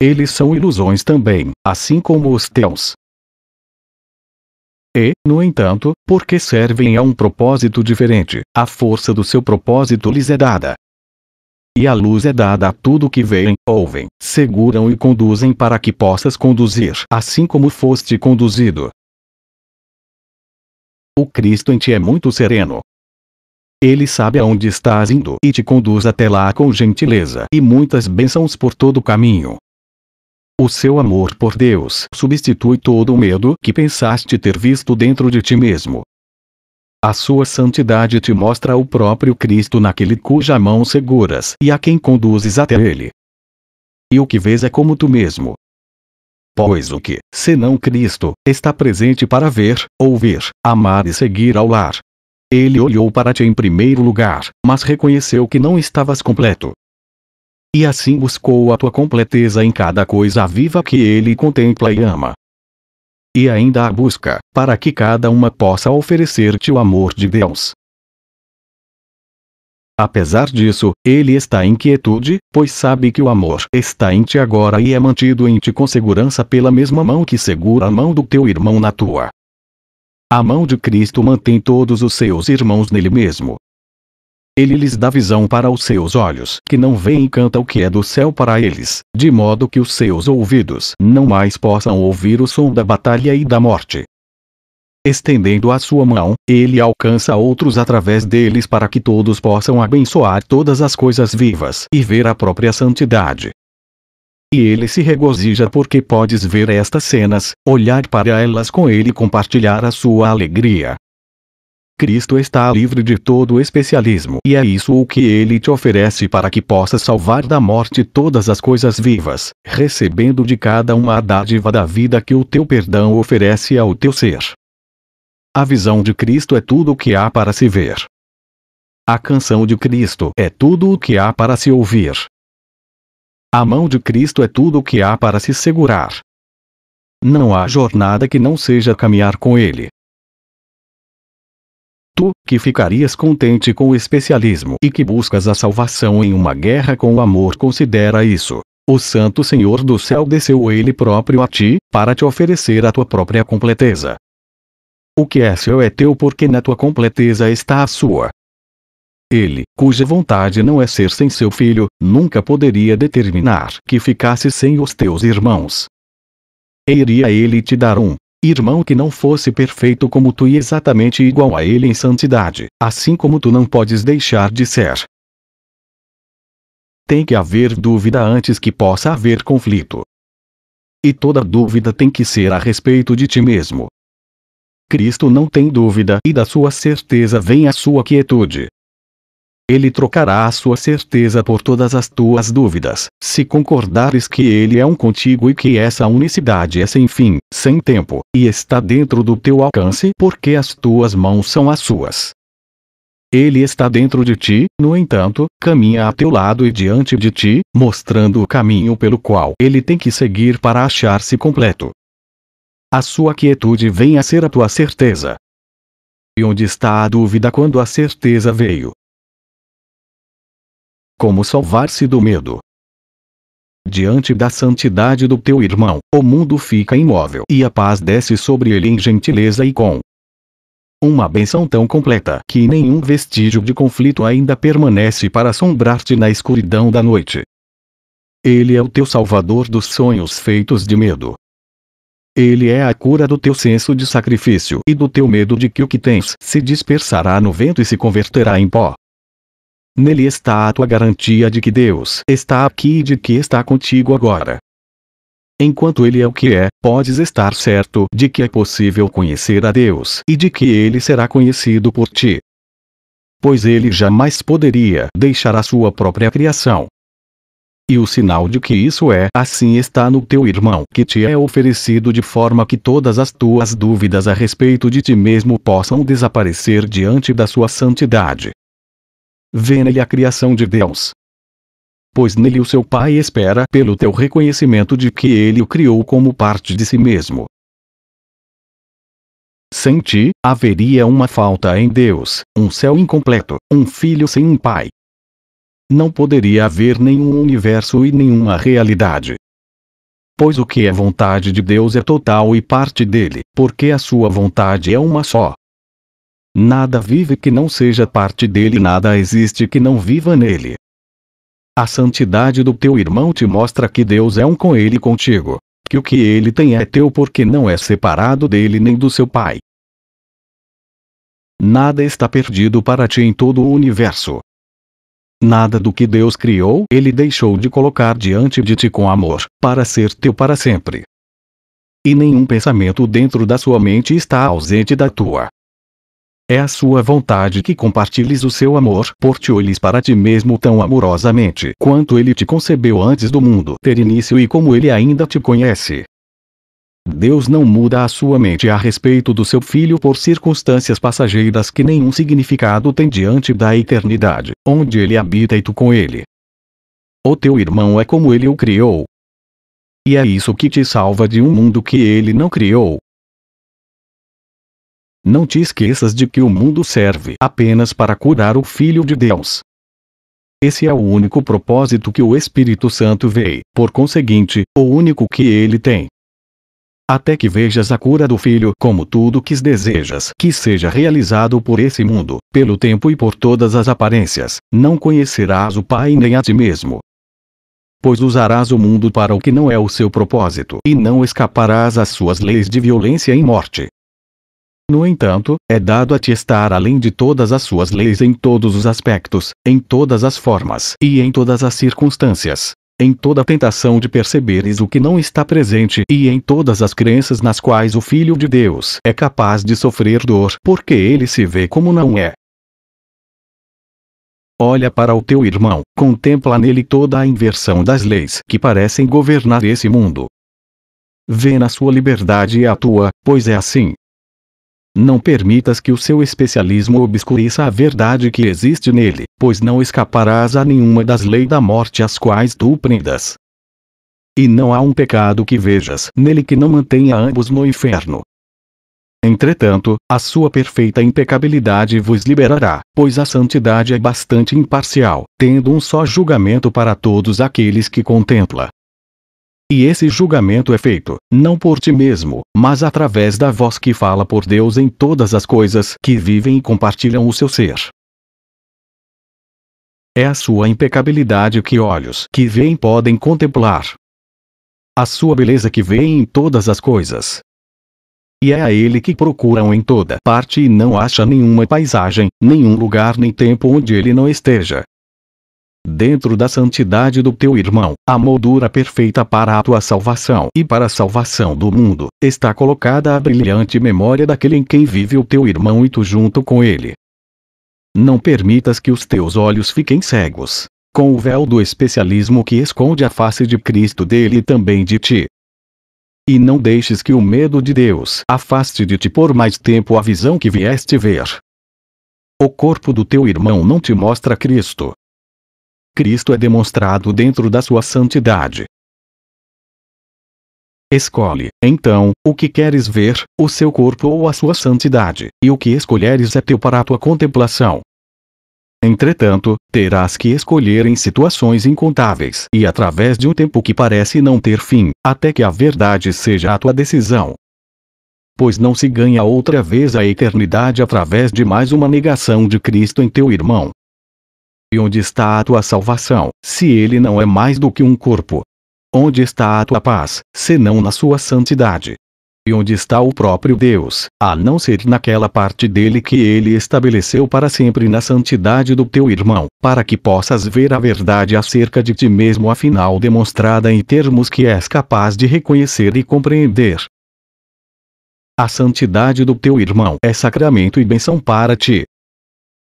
Eles são ilusões também, assim como os teus. E, no entanto, porque servem a um propósito diferente, a força do seu propósito lhes é dada, e a luz é dada a tudo que veem, ouvem, seguram e conduzem para que possas conduzir assim como foste conduzido. O Cristo em ti é muito sereno. Ele sabe aonde estás indo e te conduz até lá com gentileza e muitas bênçãos por todo o caminho. O seu amor por Deus substitui todo o medo que pensaste ter visto dentro de ti mesmo, a sua santidade te mostra o próprio Cristo naquele cuja mão seguras e a quem conduzes até ele. E o que vês é como tu mesmo. Pois o que, senão Cristo, está presente para ver, ouvir, amar e seguir ao lar. Ele olhou para ti em primeiro lugar, mas reconheceu que não estavas completo. E assim buscou a tua completeza em cada coisa viva que ele contempla e ama e ainda a busca, para que cada uma possa oferecer-te o amor de Deus. Apesar disso, ele está em quietude, pois sabe que o amor está em ti agora e é mantido em ti com segurança pela mesma mão que segura a mão do teu irmão na tua. A mão de Cristo mantém todos os seus irmãos nele mesmo. Ele lhes dá visão para os seus olhos, que não veem e canta o que é do céu para eles, de modo que os seus ouvidos não mais possam ouvir o som da batalha e da morte. Estendendo a sua mão, ele alcança outros através deles para que todos possam abençoar todas as coisas vivas e ver a própria santidade. E ele se regozija porque podes ver estas cenas, olhar para elas com ele e compartilhar a sua alegria. Cristo está livre de todo especialismo e é isso o que ele te oferece para que possas salvar da morte todas as coisas vivas, recebendo de cada uma a dádiva da vida que o teu perdão oferece ao teu ser. A visão de Cristo é tudo o que há para se ver. A canção de Cristo é tudo o que há para se ouvir. A mão de Cristo é tudo o que há para se segurar. Não há jornada que não seja caminhar com Ele tu, que ficarias contente com o especialismo e que buscas a salvação em uma guerra com o amor, considera isso. O Santo Senhor do céu desceu ele próprio a ti, para te oferecer a tua própria completeza. O que é seu é teu porque na tua completeza está a sua. Ele, cuja vontade não é ser sem seu filho, nunca poderia determinar que ficasse sem os teus irmãos. E iria ele te dar um, irmão que não fosse perfeito como tu e exatamente igual a ele em santidade, assim como tu não podes deixar de ser. Tem que haver dúvida antes que possa haver conflito. E toda dúvida tem que ser a respeito de ti mesmo. Cristo não tem dúvida e da sua certeza vem a sua quietude. Ele trocará a sua certeza por todas as tuas dúvidas, se concordares que Ele é um contigo e que essa unicidade é sem fim, sem tempo, e está dentro do teu alcance porque as tuas mãos são as suas. Ele está dentro de ti, no entanto, caminha a teu lado e diante de ti, mostrando o caminho pelo qual ele tem que seguir para achar-se completo. A sua quietude vem a ser a tua certeza. E onde está a dúvida quando a certeza veio? Como salvar-se do medo? Diante da santidade do teu irmão, o mundo fica imóvel e a paz desce sobre ele em gentileza e com uma benção tão completa que nenhum vestígio de conflito ainda permanece para assombrar-te na escuridão da noite. Ele é o teu salvador dos sonhos feitos de medo. Ele é a cura do teu senso de sacrifício e do teu medo de que o que tens se dispersará no vento e se converterá em pó. Nele está a tua garantia de que Deus está aqui e de que está contigo agora. Enquanto Ele é o que é, podes estar certo de que é possível conhecer a Deus e de que Ele será conhecido por ti. Pois Ele jamais poderia deixar a sua própria criação. E o sinal de que isso é assim está no teu irmão que te é oferecido de forma que todas as tuas dúvidas a respeito de ti mesmo possam desaparecer diante da sua santidade, vê nele a criação de Deus. Pois nele o seu Pai espera pelo teu reconhecimento de que ele o criou como parte de si mesmo. Sem ti, haveria uma falta em Deus, um céu incompleto, um filho sem um pai. Não poderia haver nenhum universo e nenhuma realidade. Pois o que é vontade de Deus é total e parte dele, porque a sua vontade é uma só, Nada vive que não seja parte dele, nada existe que não viva nele. A santidade do teu irmão te mostra que Deus é um com ele contigo, que o que ele tem é teu porque não é separado dele nem do seu pai. Nada está perdido para ti em todo o universo. Nada do que Deus criou ele deixou de colocar diante de ti com amor, para ser teu para sempre. E nenhum pensamento dentro da sua mente está ausente da tua. É a sua vontade que compartilhes o seu amor por te olhes para ti mesmo tão amorosamente quanto ele te concebeu antes do mundo ter início e como ele ainda te conhece. Deus não muda a sua mente a respeito do seu filho por circunstâncias passageiras que nenhum significado tem diante da eternidade, onde ele habita e tu com ele. O teu irmão é como ele o criou. E é isso que te salva de um mundo que ele não criou. Não te esqueças de que o mundo serve apenas para curar o Filho de Deus. Esse é o único propósito que o Espírito Santo vê, por conseguinte, o único que ele tem. Até que vejas a cura do Filho como tudo que desejas que seja realizado por esse mundo, pelo tempo e por todas as aparências, não conhecerás o Pai nem a ti mesmo. Pois usarás o mundo para o que não é o seu propósito e não escaparás às suas leis de violência e morte. No entanto, é dado a te estar além de todas as suas leis em todos os aspectos, em todas as formas e em todas as circunstâncias. Em toda tentação de perceberes o que não está presente e em todas as crenças nas quais o Filho de Deus é capaz de sofrer dor porque ele se vê como não é. Olha para o teu irmão, contempla nele toda a inversão das leis que parecem governar esse mundo. Vê na sua liberdade e tua, pois é assim, não permitas que o seu especialismo obscureça a verdade que existe nele, pois não escaparás a nenhuma das leis da morte às quais tu prendas. E não há um pecado que vejas nele que não mantenha ambos no inferno. Entretanto, a sua perfeita impecabilidade vos liberará, pois a santidade é bastante imparcial, tendo um só julgamento para todos aqueles que contempla. E esse julgamento é feito, não por ti mesmo, mas através da voz que fala por Deus em todas as coisas que vivem e compartilham o seu ser. É a sua impecabilidade que olhos que veem podem contemplar. A sua beleza que vê em todas as coisas. E é a ele que procuram em toda parte e não acha nenhuma paisagem, nenhum lugar nem tempo onde ele não esteja, dentro da santidade do teu irmão. A moldura perfeita para a tua salvação e para a salvação do mundo está colocada a brilhante memória daquele em quem vive o teu irmão e tu junto com ele. Não permitas que os teus olhos fiquem cegos com o véu do especialismo que esconde a face de Cristo dele e também de ti. E não deixes que o medo de Deus afaste de ti por mais tempo a visão que vieste ver. O corpo do teu irmão não te mostra Cristo, Cristo é demonstrado dentro da sua santidade. Escolhe, então, o que queres ver, o seu corpo ou a sua santidade, e o que escolheres é teu para a tua contemplação. Entretanto, terás que escolher em situações incontáveis e através de um tempo que parece não ter fim, até que a verdade seja a tua decisão. Pois não se ganha outra vez a eternidade através de mais uma negação de Cristo em teu irmão, e onde está a tua salvação, se ele não é mais do que um corpo? Onde está a tua paz, senão na sua santidade? E onde está o próprio Deus, a não ser naquela parte dele que ele estabeleceu para sempre na santidade do teu irmão, para que possas ver a verdade acerca de ti mesmo, afinal demonstrada em termos que és capaz de reconhecer e compreender? A santidade do teu irmão é sacramento e benção para ti,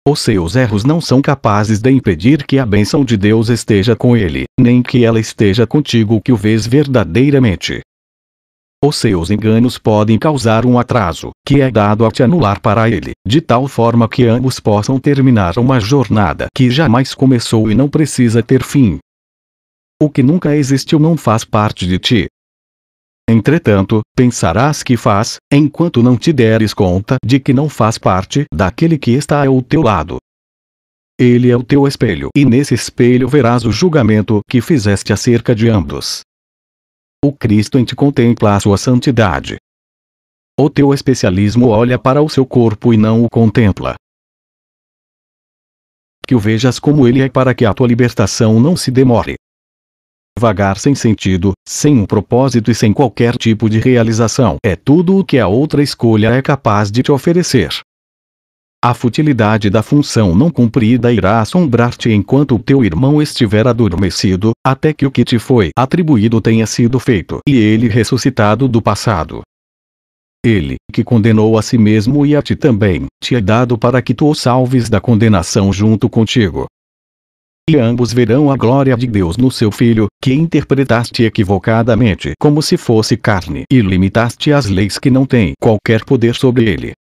os seus erros não são capazes de impedir que a bênção de Deus esteja com ele, nem que ela esteja contigo que o vês verdadeiramente. Os seus enganos podem causar um atraso, que é dado a te anular para ele, de tal forma que ambos possam terminar uma jornada que jamais começou e não precisa ter fim. O que nunca existiu não faz parte de ti, Entretanto, pensarás que faz, enquanto não te deres conta de que não faz parte daquele que está ao teu lado. Ele é o teu espelho, e nesse espelho verás o julgamento que fizeste acerca de ambos. O Cristo em ti contempla a sua santidade. O teu especialismo olha para o seu corpo e não o contempla. Que o vejas como ele é para que a tua libertação não se demore vagar sem sentido, sem um propósito e sem qualquer tipo de realização. É tudo o que a outra escolha é capaz de te oferecer. A futilidade da função não cumprida irá assombrar-te enquanto o teu irmão estiver adormecido, até que o que te foi atribuído tenha sido feito e ele ressuscitado do passado. Ele, que condenou a si mesmo e a ti também, te é dado para que tu o salves da condenação junto contigo e ambos verão a glória de Deus no seu Filho, que interpretaste equivocadamente como se fosse carne e limitaste as leis que não têm qualquer poder sobre ele.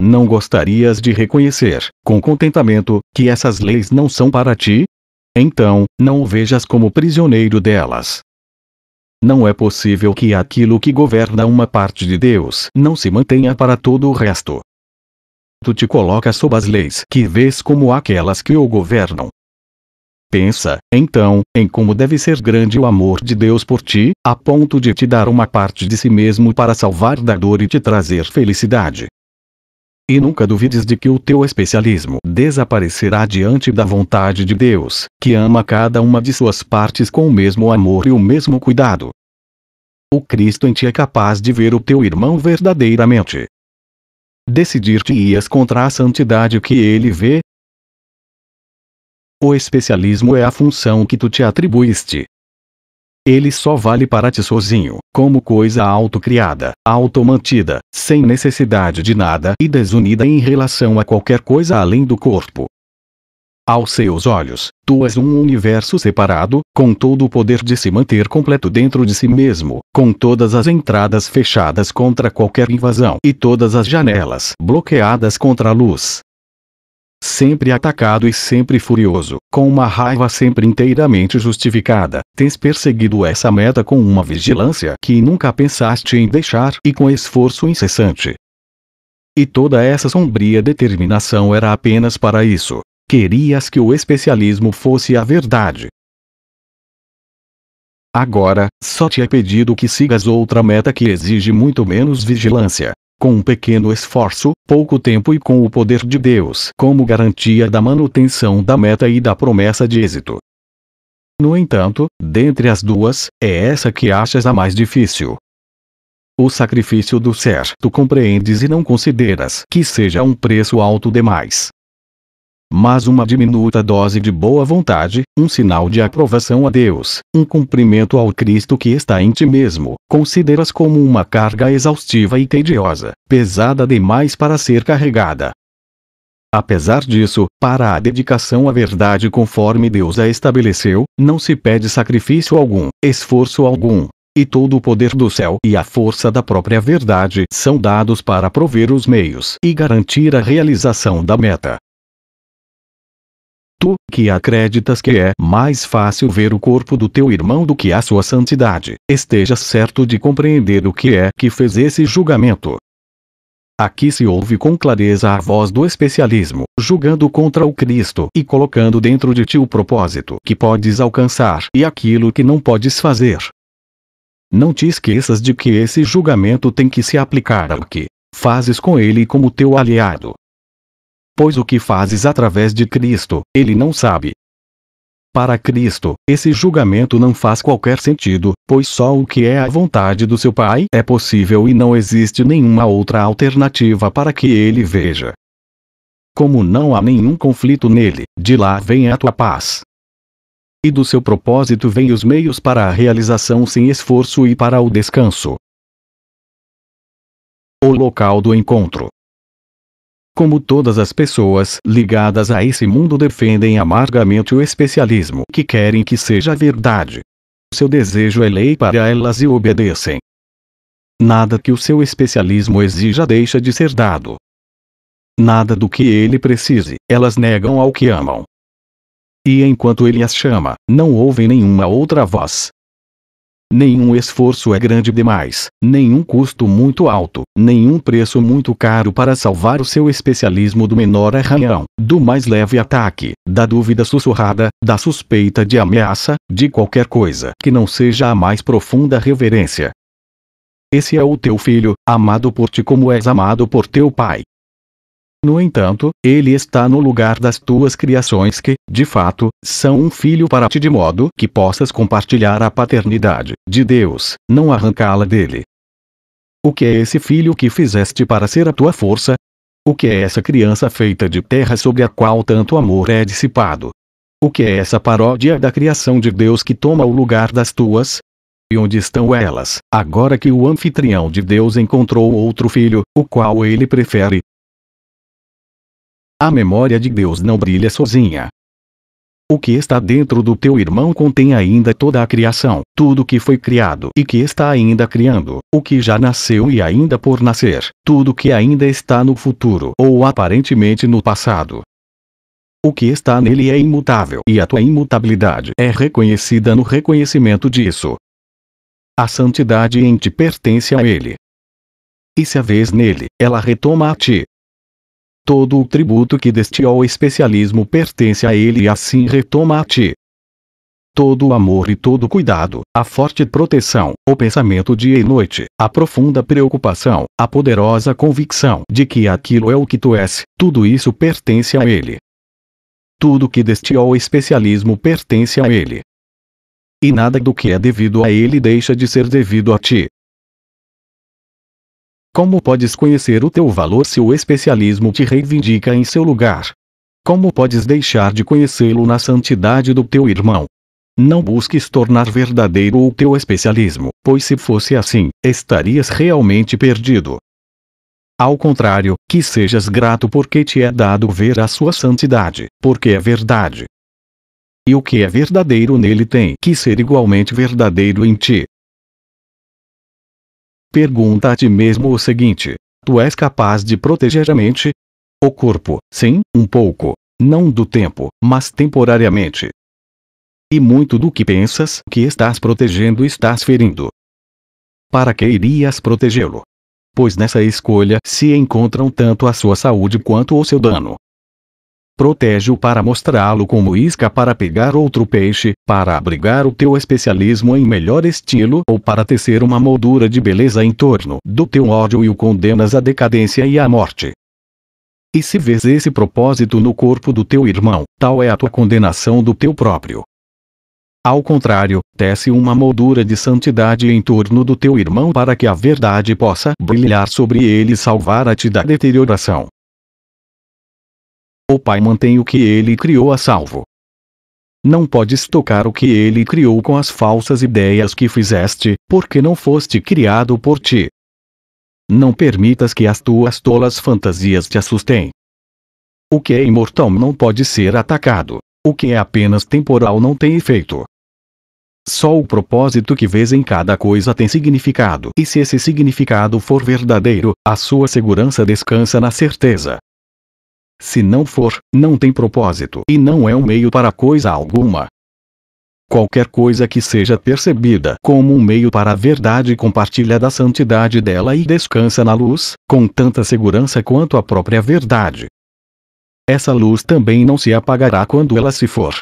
Não gostarias de reconhecer, com contentamento, que essas leis não são para ti? Então, não o vejas como prisioneiro delas. Não é possível que aquilo que governa uma parte de Deus não se mantenha para todo o resto tu te coloca sob as leis que vês como aquelas que o governam. Pensa, então, em como deve ser grande o amor de Deus por ti, a ponto de te dar uma parte de si mesmo para salvar da dor e te trazer felicidade. E nunca duvides de que o teu especialismo desaparecerá diante da vontade de Deus, que ama cada uma de suas partes com o mesmo amor e o mesmo cuidado. O Cristo em ti é capaz de ver o teu irmão verdadeiramente, decidir que ias contra a santidade que ele vê? O especialismo é a função que tu te atribuíste. Ele só vale para ti sozinho, como coisa autocriada, automantida, sem necessidade de nada e desunida em relação a qualquer coisa além do corpo, aos seus olhos, tu és um universo separado, com todo o poder de se manter completo dentro de si mesmo, com todas as entradas fechadas contra qualquer invasão e todas as janelas bloqueadas contra a luz. Sempre atacado e sempre furioso, com uma raiva sempre inteiramente justificada, tens perseguido essa meta com uma vigilância que nunca pensaste em deixar e com esforço incessante. E toda essa sombria determinação era apenas para isso, Querias que o especialismo fosse a verdade. Agora, só te é pedido que sigas outra meta que exige muito menos vigilância. Com um pequeno esforço, pouco tempo e com o poder de Deus como garantia da manutenção da meta e da promessa de êxito. No entanto, dentre as duas, é essa que achas a mais difícil. O sacrifício do certo compreendes e não consideras que seja um preço alto demais mas uma diminuta dose de boa vontade, um sinal de aprovação a Deus, um cumprimento ao Cristo que está em ti mesmo, consideras como uma carga exaustiva e tediosa, pesada demais para ser carregada. Apesar disso, para a dedicação à verdade conforme Deus a estabeleceu, não se pede sacrifício algum, esforço algum, e todo o poder do céu e a força da própria verdade são dados para prover os meios e garantir a realização da meta. Tu que acreditas que é mais fácil ver o corpo do teu irmão do que a sua santidade, estejas certo de compreender o que é que fez esse julgamento. Aqui se ouve com clareza a voz do especialismo, julgando contra o Cristo e colocando dentro de ti o propósito que podes alcançar e aquilo que não podes fazer. Não te esqueças de que esse julgamento tem que se aplicar ao que fazes com ele como teu aliado, pois o que fazes através de Cristo, ele não sabe. Para Cristo, esse julgamento não faz qualquer sentido, pois só o que é a vontade do seu Pai é possível e não existe nenhuma outra alternativa para que ele veja. Como não há nenhum conflito nele, de lá vem a tua paz. E do seu propósito vêm os meios para a realização sem esforço e para o descanso. O local do encontro como todas as pessoas ligadas a esse mundo defendem amargamente o especialismo que querem que seja verdade. Seu desejo é lei para elas e obedecem. Nada que o seu especialismo exija deixa de ser dado. Nada do que ele precise, elas negam ao que amam. E enquanto ele as chama, não ouvem nenhuma outra voz, Nenhum esforço é grande demais, nenhum custo muito alto, nenhum preço muito caro para salvar o seu especialismo do menor arranhão, do mais leve ataque, da dúvida sussurrada, da suspeita de ameaça, de qualquer coisa que não seja a mais profunda reverência. Esse é o teu filho, amado por ti como és amado por teu pai. No entanto, ele está no lugar das tuas criações que, de fato, são um filho para ti de modo que possas compartilhar a paternidade de Deus, não arrancá-la dele. O que é esse filho que fizeste para ser a tua força? O que é essa criança feita de terra sobre a qual tanto amor é dissipado? O que é essa paródia da criação de Deus que toma o lugar das tuas? E onde estão elas, agora que o anfitrião de Deus encontrou outro filho, o qual ele prefere, a memória de Deus não brilha sozinha. O que está dentro do teu irmão contém ainda toda a criação, tudo que foi criado e que está ainda criando, o que já nasceu e ainda por nascer, tudo que ainda está no futuro ou aparentemente no passado. O que está nele é imutável e a tua imutabilidade é reconhecida no reconhecimento disso. A santidade em ti pertence a ele. E se a vez nele, ela retoma a ti, todo o tributo que deste ao especialismo pertence a ele e assim retoma a ti todo o amor e todo o cuidado, a forte proteção, o pensamento dia e noite, a profunda preocupação, a poderosa convicção de que aquilo é o que tu és, tudo isso pertence a ele. Tudo que deste ao especialismo pertence a ele. E nada do que é devido a ele deixa de ser devido a ti, como podes conhecer o teu valor se o especialismo te reivindica em seu lugar? Como podes deixar de conhecê-lo na santidade do teu irmão? Não busques tornar verdadeiro o teu especialismo, pois se fosse assim, estarias realmente perdido. Ao contrário, que sejas grato porque te é dado ver a sua santidade, porque é verdade. E o que é verdadeiro nele tem que ser igualmente verdadeiro em ti, Pergunta a ti mesmo o seguinte: tu és capaz de proteger a mente? O corpo, sim, um pouco. Não do tempo, mas temporariamente. E muito do que pensas que estás protegendo estás ferindo. Para que irias protegê-lo? Pois nessa escolha se encontram tanto a sua saúde quanto o seu dano protege-o para mostrá-lo como isca para pegar outro peixe, para abrigar o teu especialismo em melhor estilo ou para tecer uma moldura de beleza em torno do teu ódio e o condenas à decadência e à morte. E se vês esse propósito no corpo do teu irmão, tal é a tua condenação do teu próprio. Ao contrário, tece uma moldura de santidade em torno do teu irmão para que a verdade possa brilhar sobre ele e salvar-te da deterioração. O Pai mantém o que ele criou a salvo. Não podes tocar o que ele criou com as falsas ideias que fizeste, porque não foste criado por ti. Não permitas que as tuas tolas fantasias te assustem. O que é imortal não pode ser atacado. O que é apenas temporal não tem efeito. Só o propósito que vês em cada coisa tem significado, e se esse significado for verdadeiro, a sua segurança descansa na certeza. Se não for, não tem propósito e não é um meio para coisa alguma. Qualquer coisa que seja percebida como um meio para a verdade compartilha da santidade dela e descansa na luz, com tanta segurança quanto a própria verdade. Essa luz também não se apagará quando ela se for.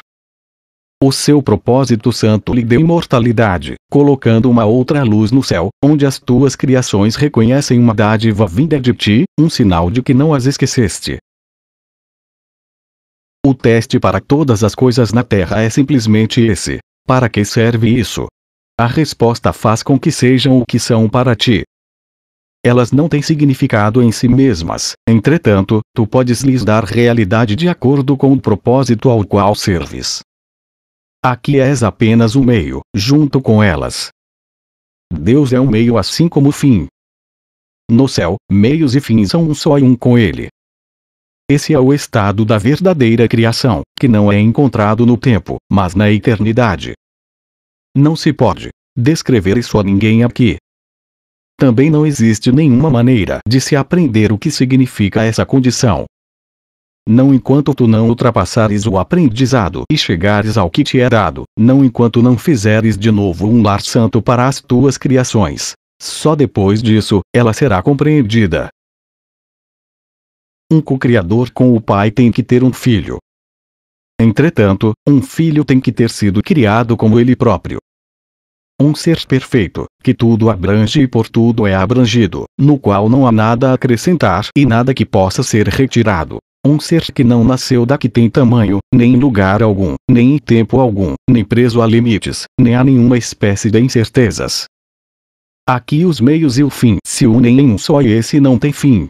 O seu propósito santo lhe deu imortalidade, colocando uma outra luz no céu, onde as tuas criações reconhecem uma dádiva vinda de ti, um sinal de que não as esqueceste. O teste para todas as coisas na Terra é simplesmente esse: para que serve isso? A resposta faz com que sejam o que são para ti. Elas não têm significado em si mesmas, entretanto, tu podes lhes dar realidade de acordo com o propósito ao qual serves. Aqui és apenas o meio, junto com elas. Deus é um meio assim como o fim. No céu, meios e fins são um só e um com ele. Esse é o estado da verdadeira criação, que não é encontrado no tempo, mas na eternidade. Não se pode descrever isso a ninguém aqui. Também não existe nenhuma maneira de se aprender o que significa essa condição. Não enquanto tu não ultrapassares o aprendizado e chegares ao que te é dado, não enquanto não fizeres de novo um lar santo para as tuas criações. Só depois disso, ela será compreendida. Um co-criador com o pai tem que ter um filho. Entretanto, um filho tem que ter sido criado como ele próprio. Um ser perfeito, que tudo abrange e por tudo é abrangido, no qual não há nada a acrescentar e nada que possa ser retirado. Um ser que não nasceu da que tem tamanho, nem lugar algum, nem tempo algum, nem preso a limites, nem a nenhuma espécie de incertezas. Aqui os meios e o fim se unem em um só e esse não tem fim.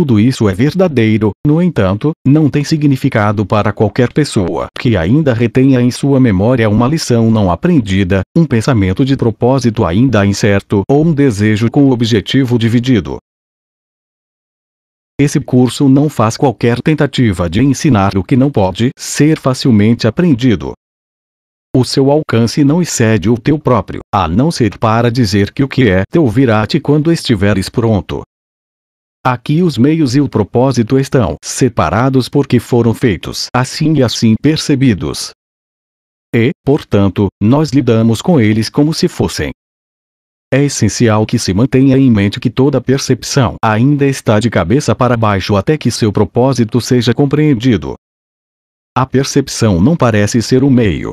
Tudo isso é verdadeiro, no entanto, não tem significado para qualquer pessoa que ainda retenha em sua memória uma lição não aprendida, um pensamento de propósito ainda incerto ou um desejo com o objetivo dividido. Esse curso não faz qualquer tentativa de ensinar o que não pode ser facilmente aprendido. O seu alcance não excede o teu próprio, a não ser para dizer que o que é teu virá-te quando estiveres pronto. Aqui os meios e o propósito estão separados porque foram feitos assim e assim percebidos. E, portanto, nós lidamos com eles como se fossem. É essencial que se mantenha em mente que toda percepção ainda está de cabeça para baixo até que seu propósito seja compreendido. A percepção não parece ser o meio,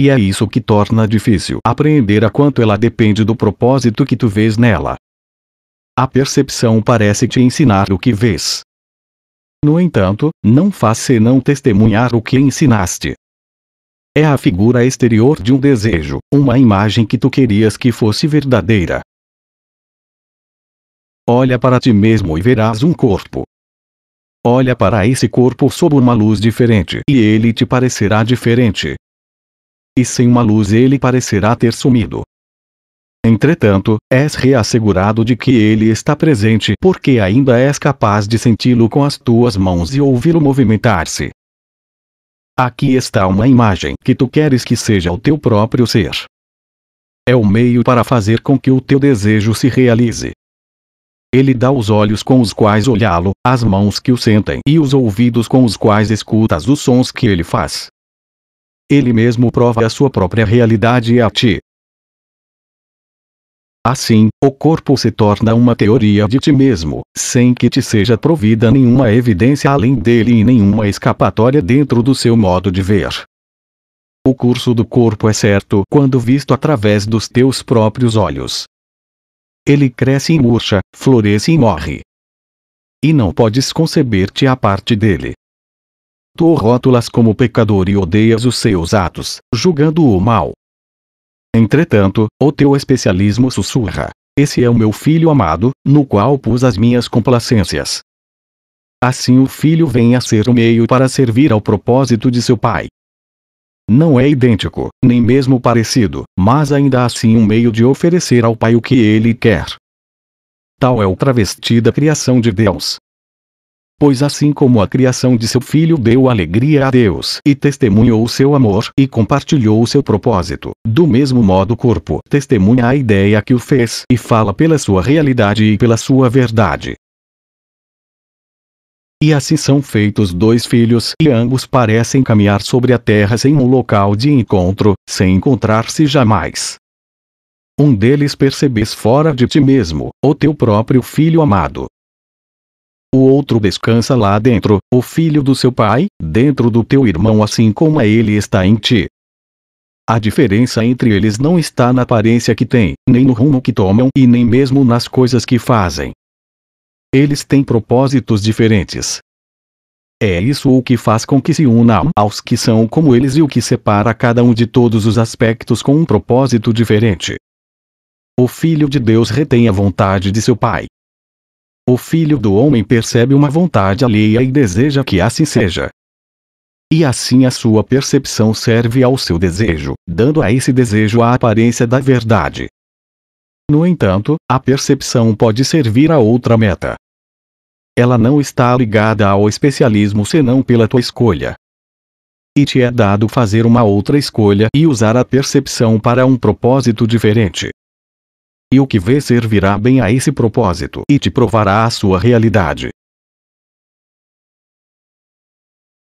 e é isso que torna difícil apreender a quanto ela depende do propósito que tu vês nela. A percepção parece te ensinar o que vês. No entanto, não faz senão testemunhar o que ensinaste. É a figura exterior de um desejo, uma imagem que tu querias que fosse verdadeira. Olha para ti mesmo e verás um corpo. Olha para esse corpo sob uma luz diferente e ele te parecerá diferente. E sem uma luz ele parecerá ter sumido. Entretanto, és reassegurado de que ele está presente porque ainda és capaz de senti-lo com as tuas mãos e ouvi-lo movimentar-se. Aqui está uma imagem que tu queres que seja o teu próprio ser. É o meio para fazer com que o teu desejo se realize. Ele dá os olhos com os quais olhá-lo, as mãos que o sentem e os ouvidos com os quais escutas os sons que ele faz. Ele mesmo prova a sua própria realidade a ti, Assim, o corpo se torna uma teoria de ti mesmo, sem que te seja provida nenhuma evidência além dele e nenhuma escapatória dentro do seu modo de ver. O curso do corpo é certo quando visto através dos teus próprios olhos. Ele cresce e murcha, floresce e morre. E não podes conceber-te a parte dele. Tu o rótulas como pecador e odeias os seus atos, julgando-o mal. Entretanto, o teu especialismo sussurra. Esse é o meu filho amado, no qual pus as minhas complacências. Assim o filho vem a ser o meio para servir ao propósito de seu pai. Não é idêntico, nem mesmo parecido, mas ainda assim um meio de oferecer ao pai o que ele quer. Tal é o travesti da criação de Deus, pois assim como a criação de seu filho deu alegria a Deus e testemunhou o seu amor e compartilhou o seu propósito, do mesmo modo o corpo testemunha a ideia que o fez e fala pela sua realidade e pela sua verdade. E assim são feitos dois filhos, e ambos parecem caminhar sobre a terra sem um local de encontro, sem encontrar-se jamais. Um deles percebes fora de ti mesmo, o teu próprio filho amado, o outro descansa lá dentro, o filho do seu pai, dentro do teu irmão, assim como é, ele está em ti. A diferença entre eles não está na aparência que têm, nem no rumo que tomam e nem mesmo nas coisas que fazem. Eles têm propósitos diferentes. É isso o que faz com que se unam aos que são como eles e o que separa cada um de todos os aspectos com um propósito diferente. O Filho de Deus retém a vontade de seu Pai, o filho do homem percebe uma vontade alheia e deseja que assim seja. E assim a sua percepção serve ao seu desejo, dando a esse desejo a aparência da verdade. No entanto, a percepção pode servir a outra meta. Ela não está ligada ao especialismo senão pela tua escolha. E te é dado fazer uma outra escolha e usar a percepção para um propósito diferente e o que vê servirá bem a esse propósito e te provará a sua realidade.